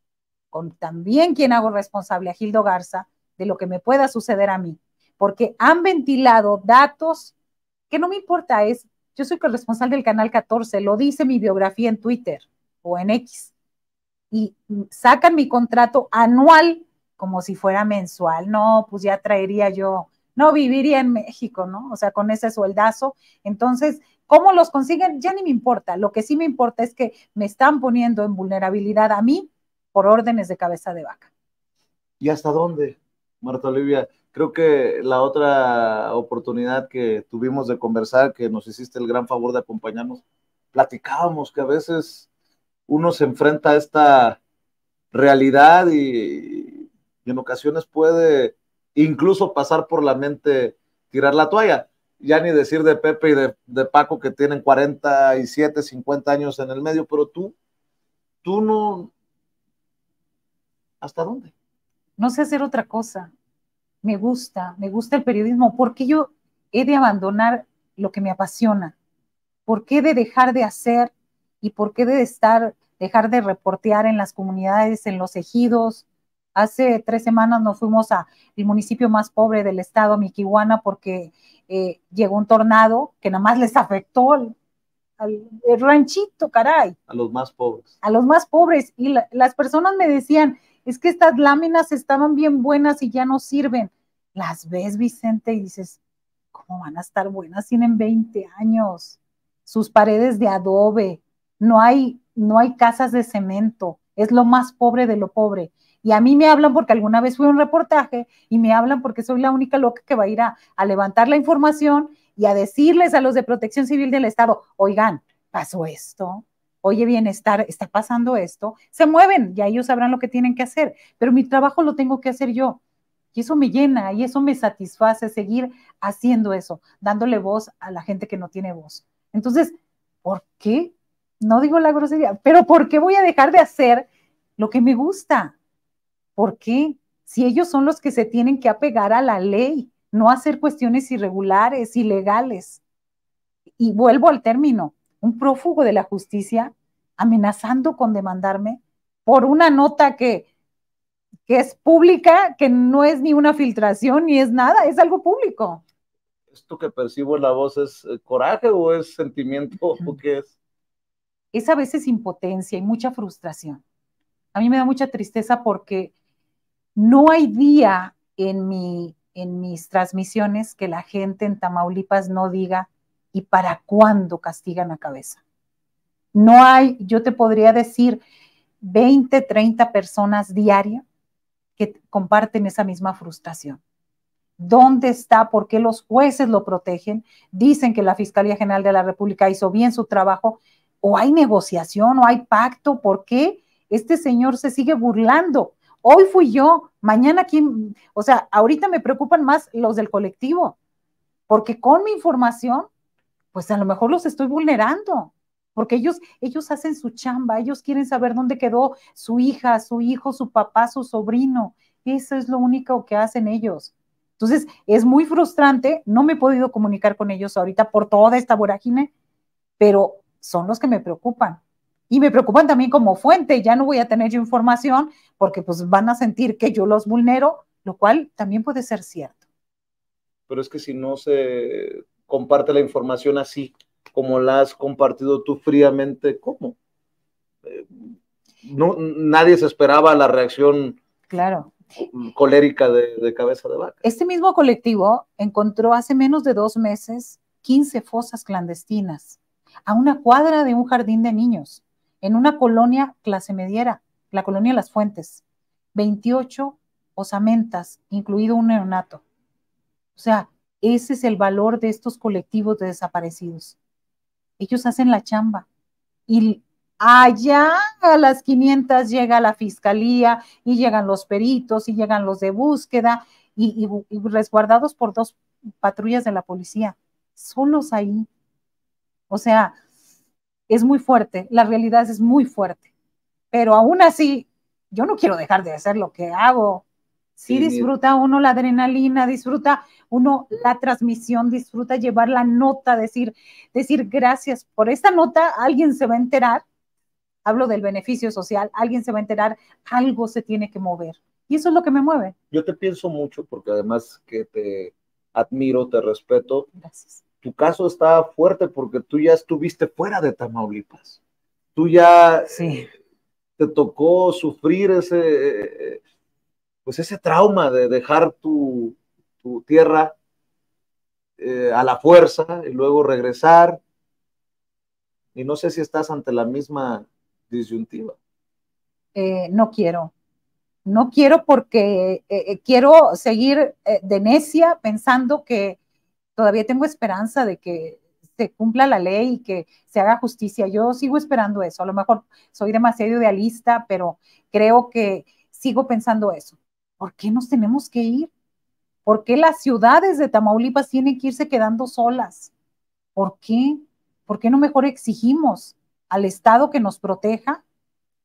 con también quien hago responsable a Gildo Garza de lo que me pueda suceder a mí, porque han ventilado datos que no me importa, es, yo soy corresponsal del Canal 14, lo dice mi biografía en Twitter o en X, y sacan mi contrato anual como si fuera mensual, no, pues ya traería yo, no viviría en México, ¿no? O sea, con ese sueldazo. Entonces, ¿cómo los consiguen? Ya ni me importa. Lo que sí me importa es que me están poniendo en vulnerabilidad a mí por órdenes de cabeza de vaca. ¿Y hasta dónde, Marta Olivia? Creo que la otra oportunidad que tuvimos de conversar, que nos hiciste el gran favor de acompañarnos, platicábamos que a veces uno se enfrenta a esta realidad y, y en ocasiones puede incluso pasar por la mente tirar la toalla. Ya ni decir de Pepe y de, Paco que tienen 47, 50 años en el medio, pero tú, tú no... ¿Hasta dónde? No sé hacer otra cosa. Me gusta, me gusta el periodismo. ¿por qué yo he de abandonar lo que me apasiona? ¿Por qué he de dejar de hacer y por qué de estar, dejar de reportear en las comunidades, en los ejidos, Hace tres semanas nos fuimos al municipio más pobre del estado, a Miquihuana, porque eh, llegó un tornado que nada más les afectó al, ranchito, caray. A los más pobres. A los más pobres. Y las personas me decían, es que estas láminas estaban bien buenas y ya no sirven. Las ves, Vicente, y dices, ¿cómo van a estar buenas? Tienen 20 años. Sus paredes de adobe. No hay, no hay casas de cemento. Es lo más pobre de lo pobre y a mí me hablan porque alguna vez fue un reportaje y me hablan porque soy la única loca que va a ir a, levantar la información y a decirles a los de protección civil del Estado, oigan, pasó esto, oye, bienestar, está pasando esto, se mueven, y ellos sabrán lo que tienen que hacer, pero mi trabajo lo tengo que hacer yo. Y eso me llena y eso me satisface seguir haciendo eso, dándole voz a la gente que no tiene voz. Entonces, ¿por qué? No digo la grosería, pero ¿por qué voy a dejar de hacer lo que me gusta? ¿Por qué? Si ellos son los que se tienen que apegar a la ley, no hacer cuestiones irregulares, ilegales. Y vuelvo al término, un prófugo de la justicia amenazando con demandarme por una nota que, es pública, que no es ni una filtración, ni es nada, es algo público. ¿Esto que percibo en la voz es eh, coraje o es sentimiento o qué es? Es a veces impotencia y mucha frustración. A mí me da mucha tristeza porque no hay día en, mi, en mis transmisiones que la gente en Tamaulipas no diga, ¿y para cuándo castigan a cabeza? No hay, yo te podría decir, 20, 30 personas diarias que comparten esa misma frustración. ¿Dónde está? ¿Por qué los jueces lo protegen? Dicen que la Fiscalía General de la República hizo bien su trabajo. ¿O hay negociación? ¿O hay pacto? ¿Por qué este señor se sigue burlando Hoy fui yo, mañana quién, o sea, ahorita me preocupan más los del colectivo, porque con mi información, pues a lo mejor los estoy vulnerando, porque ellos, ellos hacen su chamba, ellos quieren saber dónde quedó su hija, su hijo, su papá, su sobrino. Eso es lo único que hacen ellos. Entonces, es muy frustrante, no me he podido comunicar con ellos ahorita por toda esta vorágine, pero son los que me preocupan y me preocupan también como fuente, ya no voy a tener información porque pues van a sentir que yo los vulnero, lo cual también puede ser cierto. Pero es que si no se comparte la información así como la has compartido tú fríamente, ¿cómo? Eh, no, nadie se esperaba la reacción colérica de, de cabeza de vaca. Este mismo colectivo encontró hace menos de dos meses 15 fosas clandestinas a una cuadra de un jardín de niños en una colonia clase mediera, la colonia Las Fuentes, 28 osamentas, incluido un neonato. O sea, ese es el valor de estos colectivos de desaparecidos. Ellos hacen la chamba. Y allá a las 500 llega la fiscalía y llegan los peritos y llegan los de búsqueda y, resguardados por dos patrullas de la policía. Solos ahí. O sea, es muy fuerte, la realidad es muy fuerte, pero aún así, yo no quiero dejar de hacer lo que hago. Sí, disfruta uno la adrenalina, disfruta uno la transmisión, disfruta llevar la nota, decir, decir gracias por esta nota, alguien se va a enterar, hablo del beneficio social, alguien se va a enterar, algo se tiene que mover. Y eso es lo que me mueve. Yo te pienso mucho porque además que te admiro, te respeto. Gracias tu caso está fuerte porque tú ya estuviste fuera de Tamaulipas. Tú ya eh, te tocó sufrir ese, eh, pues ese trauma de dejar tu, tierra eh, a la fuerza y luego regresar. Y no sé si estás ante la misma disyuntiva. no quiero. No quiero porque quiero seguir de necia pensando que todavía tengo esperanza de que se cumpla la ley y que se haga justicia. Yo sigo esperando eso. A lo mejor soy demasiado idealista, pero creo que sigo pensando eso. ¿Por qué nos tenemos que ir? ¿Por qué las ciudades de Tamaulipas tienen que irse quedando solas? ¿Por qué? ¿Por qué no mejor exigimos al Estado que nos proteja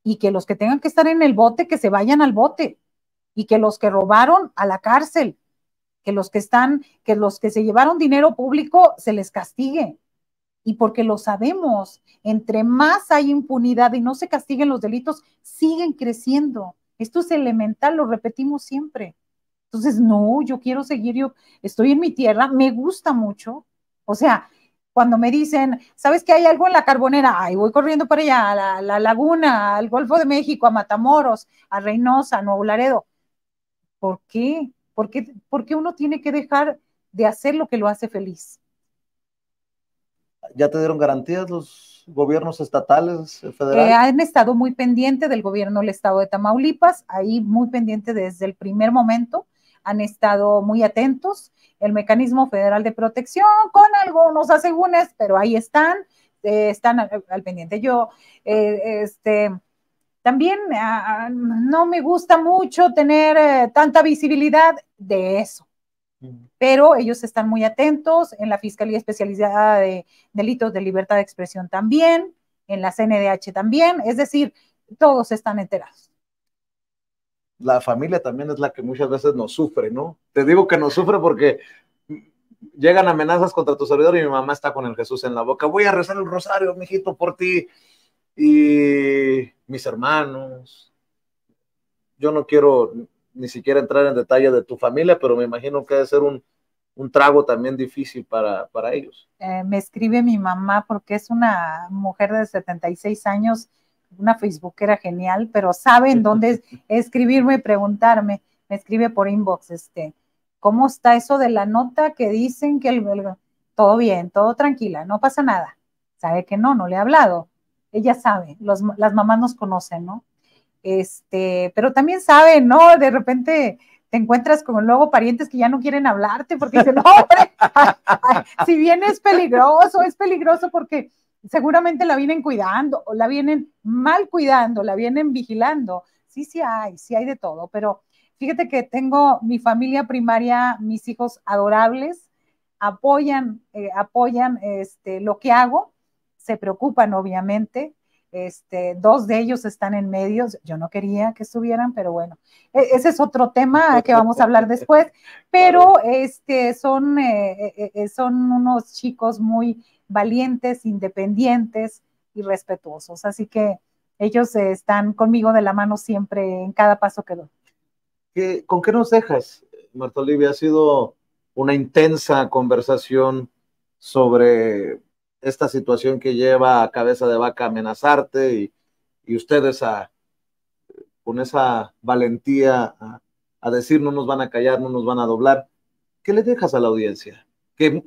y que los que tengan que estar en el bote, que se vayan al bote y que los que robaron a la cárcel que los que están, que los que se llevaron dinero público se les castigue. Y porque lo sabemos, entre más hay impunidad y no se castiguen los delitos, siguen creciendo. Esto es elemental, lo repetimos siempre. Entonces, no, yo quiero seguir, yo estoy en mi tierra, me gusta mucho. O sea, cuando me dicen, ¿sabes que hay algo en la carbonera? Ay, voy corriendo para allá, a la, la, laguna, al Golfo de México, a Matamoros, a Reynosa, a Nuevo Laredo. ¿Por qué? ¿Por qué, porque uno tiene que dejar de hacer lo que lo hace feliz? ¿Ya te dieron garantías los gobiernos estatales, eh, federales? Eh, han estado muy pendientes del gobierno del estado de Tamaulipas, ahí muy pendientes desde el primer momento, han estado muy atentos. El mecanismo federal de protección con algunos asegúnes, pero ahí están, eh, están al, pendiente. Yo, este también ah, ah, no me gusta mucho tener eh, tanta visibilidad de eso. Pero ellos están muy atentos en la Fiscalía Especializada de Delitos de Libertad de Expresión también, en la CNDH también, es decir, todos están enterados. La familia también es la que muchas veces nos sufre, ¿no? Te digo que nos sufre porque llegan amenazas contra tu servidor y mi mamá está con el Jesús en la boca. Voy a rezar el rosario, mijito, por ti y mis hermanos. Yo no quiero ni siquiera entrar en detalle de tu familia, pero me imagino que debe ser un, trago también difícil para, ellos. Eh, me escribe mi mamá porque es una mujer de 76 años, una facebookera genial, pero sabe en [laughs] dónde escribirme y preguntarme. Me escribe por inbox, este, ¿cómo está eso de la nota que dicen que todo bien, todo tranquila, no pasa nada? Sabe que no, no le he hablado ella sabe, las mamás nos conocen, ¿no? Este, pero también sabe ¿no? De repente te encuentras con luego parientes que ya no quieren hablarte porque dicen, [laughs] no, hombre, si bien es peligroso, es peligroso porque seguramente la vienen cuidando o la vienen mal cuidando, la vienen vigilando. Sí, sí hay, sí hay de todo, pero fíjate que tengo mi familia primaria, mis hijos adorables, apoyan, eh, apoyan este, lo que hago se preocupan obviamente. Este, dos de ellos están en medios, yo no quería que estuvieran, pero bueno, e, ese es otro tema que vamos a hablar después, [laughs] pero este, son, eh, eh, eh, son unos chicos muy valientes, independientes y respetuosos, así que ellos están conmigo de la mano siempre en cada paso que doy. ¿Con qué nos dejas, Marta Olivia? Ha sido una intensa conversación sobre esta situación que lleva a cabeza de vaca a amenazarte y, ustedes con esa valentía a, a decir no nos van a callar, no nos van a doblar. ¿Qué le dejas a la audiencia?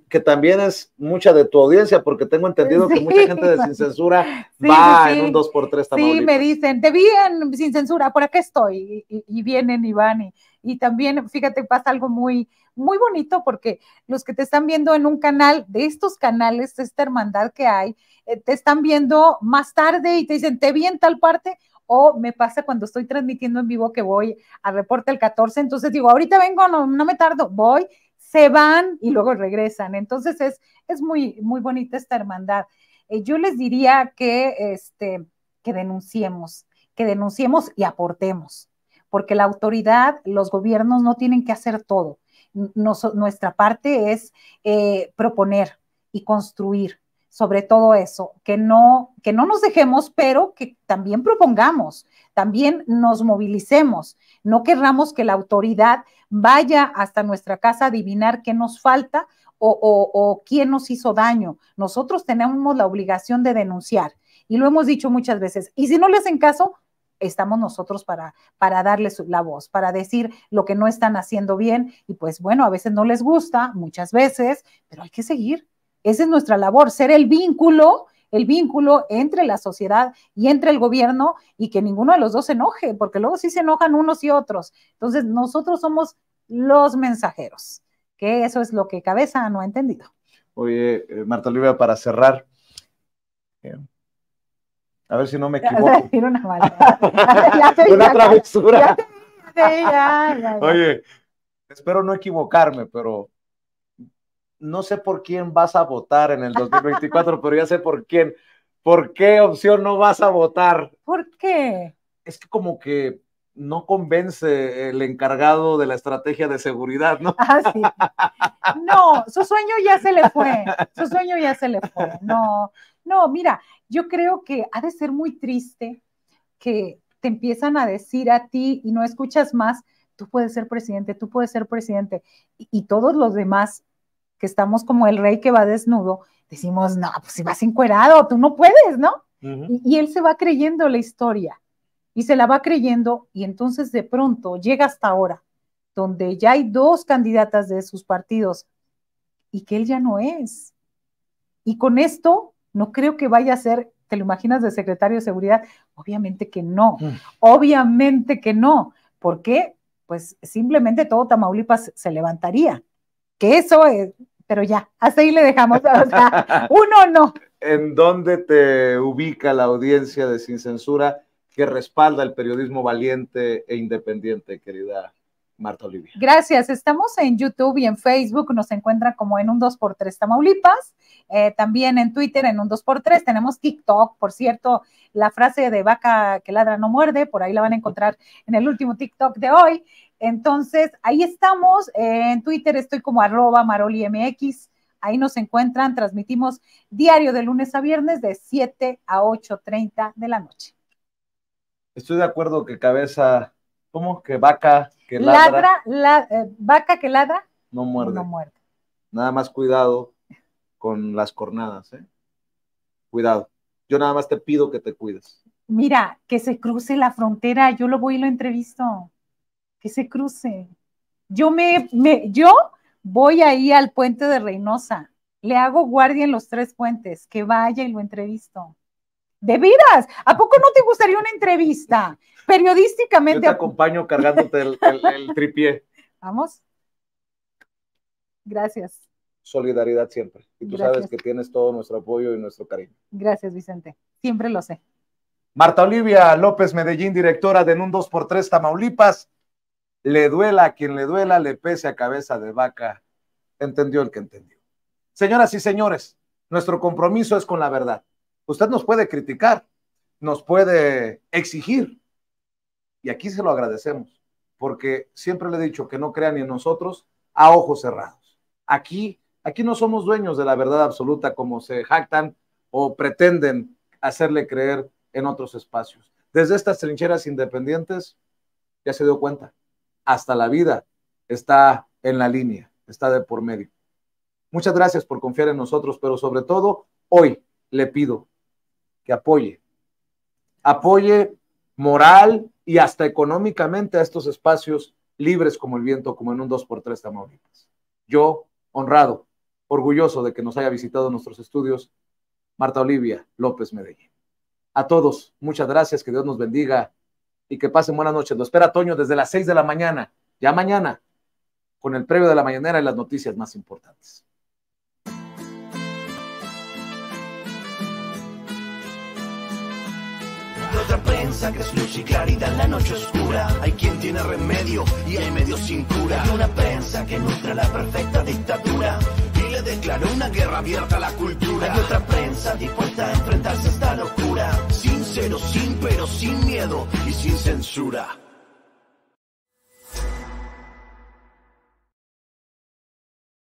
que, también es mucha de tu audiencia, porque tengo entendido que mucha gente de Sin Censura va en un 2x3 también Sí, me dicen, te vi en Sin Censura, por qué estoy, y, vienen y van, y, también, fíjate, pasa algo muy, muy bonito, porque los que te están viendo en un canal, de estos canales, esta hermandad que hay, eh, te están viendo más tarde y te dicen, te vi en tal parte, o me pasa cuando estoy transmitiendo en vivo que voy a reporte el 14, entonces digo, ahorita vengo, no, no me tardo, voy se van y luego regresan. Entonces es, es muy, muy bonita esta hermandad. Eh, yo les diría que, este, que denunciemos, que denunciemos y aportemos, porque la autoridad, los gobiernos no tienen que hacer todo. nuestra parte es eh, proponer y construir sobre todo eso, que no, que no nos dejemos, pero que también propongamos, también nos movilicemos, no querramos que la autoridad vaya hasta nuestra casa a adivinar qué nos falta o, o, quién nos hizo daño. Nosotros tenemos la obligación de denunciar y lo hemos dicho muchas veces. Y si no les hacen caso, estamos nosotros para, para darles la voz, para decir lo que no están haciendo bien. Y pues bueno, a veces no les gusta, muchas veces, pero hay que seguir, esa es nuestra labor, ser el vínculo el vínculo entre la sociedad y entre el gobierno y que ninguno de los dos se enoje, porque luego sí se enojan unos y otros. Entonces, nosotros somos los mensajeros, que eso es lo que Cabeza no ha entendido. Oye, eh, Marta Olivia, para cerrar, eh, a ver si no me [laughs] equivoco. [laughs] una [laughs] travesura. Oye, espero no equivocarme, pero no sé por quién vas a votar en el 2024, pero ya sé por quién. ¿Por qué opción no vas a votar? ¿Por qué? Es que como que no convence el encargado de la estrategia de seguridad, ¿no? Ah, sí. No, su sueño ya se le fue, su sueño ya se le fue. No, no, mira, yo creo que ha de ser muy triste que te empiezan a decir a ti y no escuchas más, tú puedes ser presidente, tú puedes ser presidente, y, y todos los demás estamos como el rey que va desnudo, decimos, no, pues si vas encuerado, tú no puedes, ¿no? y, él se va creyendo la historia y se la va creyendo y entonces de pronto llega hasta ahora, donde ya hay dos candidatas de sus partidos y que él ya no es. Y con esto no creo que vaya a ser, ¿te lo imaginas de secretario de seguridad? Obviamente que no, mm. obviamente que no. porque Pues simplemente todo Tamaulipas se levantaría. Que eso es, pero ya, así le dejamos, o sea, [laughs] uno no. ¿En dónde te ubica la audiencia de Sin Censura que respalda el periodismo valiente e independiente, querida Marta Olivia? Gracias, estamos en YouTube y en Facebook, nos encuentran como en un 2x3 Tamaulipas, eh, también en Twitter en un 2x3, tenemos TikTok, por cierto, la frase de vaca que ladra no muerde, por ahí la van a encontrar en el último TikTok de hoy, entonces, ahí estamos. Eh, en Twitter estoy como arroba marolimx. Ahí nos encuentran, transmitimos diario de lunes a viernes de 7 a 8.30 de la noche. Estoy de acuerdo que cabeza, ¿cómo? Que vaca que ladra. ladra la, eh, vaca que ladra. No muerde. No muerde. Nada más cuidado con las cornadas, ¿eh? Cuidado. Yo nada más te pido que te cuides. Mira, que se cruce la frontera, yo lo voy y lo entrevisto que se cruce. Yo me, me, yo voy ahí al puente de Reynosa, le hago guardia en los tres puentes, que vaya y lo entrevisto. De vidas, ¿a poco no te gustaría una entrevista? Periodísticamente. te acompaño cargándote el, el, tripié. Vamos. Gracias. Solidaridad siempre. Y tú sabes que tienes todo nuestro apoyo y nuestro cariño. Gracias, Vicente. Siempre lo sé. Marta Olivia López Medellín, directora de En un 2x3 Tamaulipas le duela a quien le duela, le pese a cabeza de vaca. Entendió el que entendió. Señoras y señores, nuestro compromiso es con la verdad. Usted nos puede criticar, nos puede exigir, y aquí se lo agradecemos, porque siempre le he dicho que no crean ni en nosotros a ojos cerrados. Aquí, aquí no somos dueños de la verdad absoluta como se jactan o pretenden hacerle creer en otros espacios. Desde estas trincheras independientes ya se dio cuenta hasta la vida está en la línea, está de por medio. Muchas gracias por confiar en nosotros, pero sobre todo hoy le pido que apoye, apoye moral y hasta económicamente a estos espacios libres como el viento, como en un 2x3 Tamaulipas. Yo, honrado, orgulloso de que nos haya visitado nuestros estudios, Marta Olivia López Medellín. A todos, muchas gracias, que Dios nos bendiga y que pasen buenas noches. Lo espera Toño desde las 6 de la mañana, ya mañana, con el previo de la mañanera y las noticias más importantes. Otra prensa que es luz y claridad en la noche oscura. Hay quien tiene remedio y hay medio sin cura. una prensa que nutre la perfecta dictadura declaró una guerra abierta a la cultura. Hay otra prensa dispuesta a enfrentarse a esta locura. Sincero, sin pero, sin miedo y sin censura.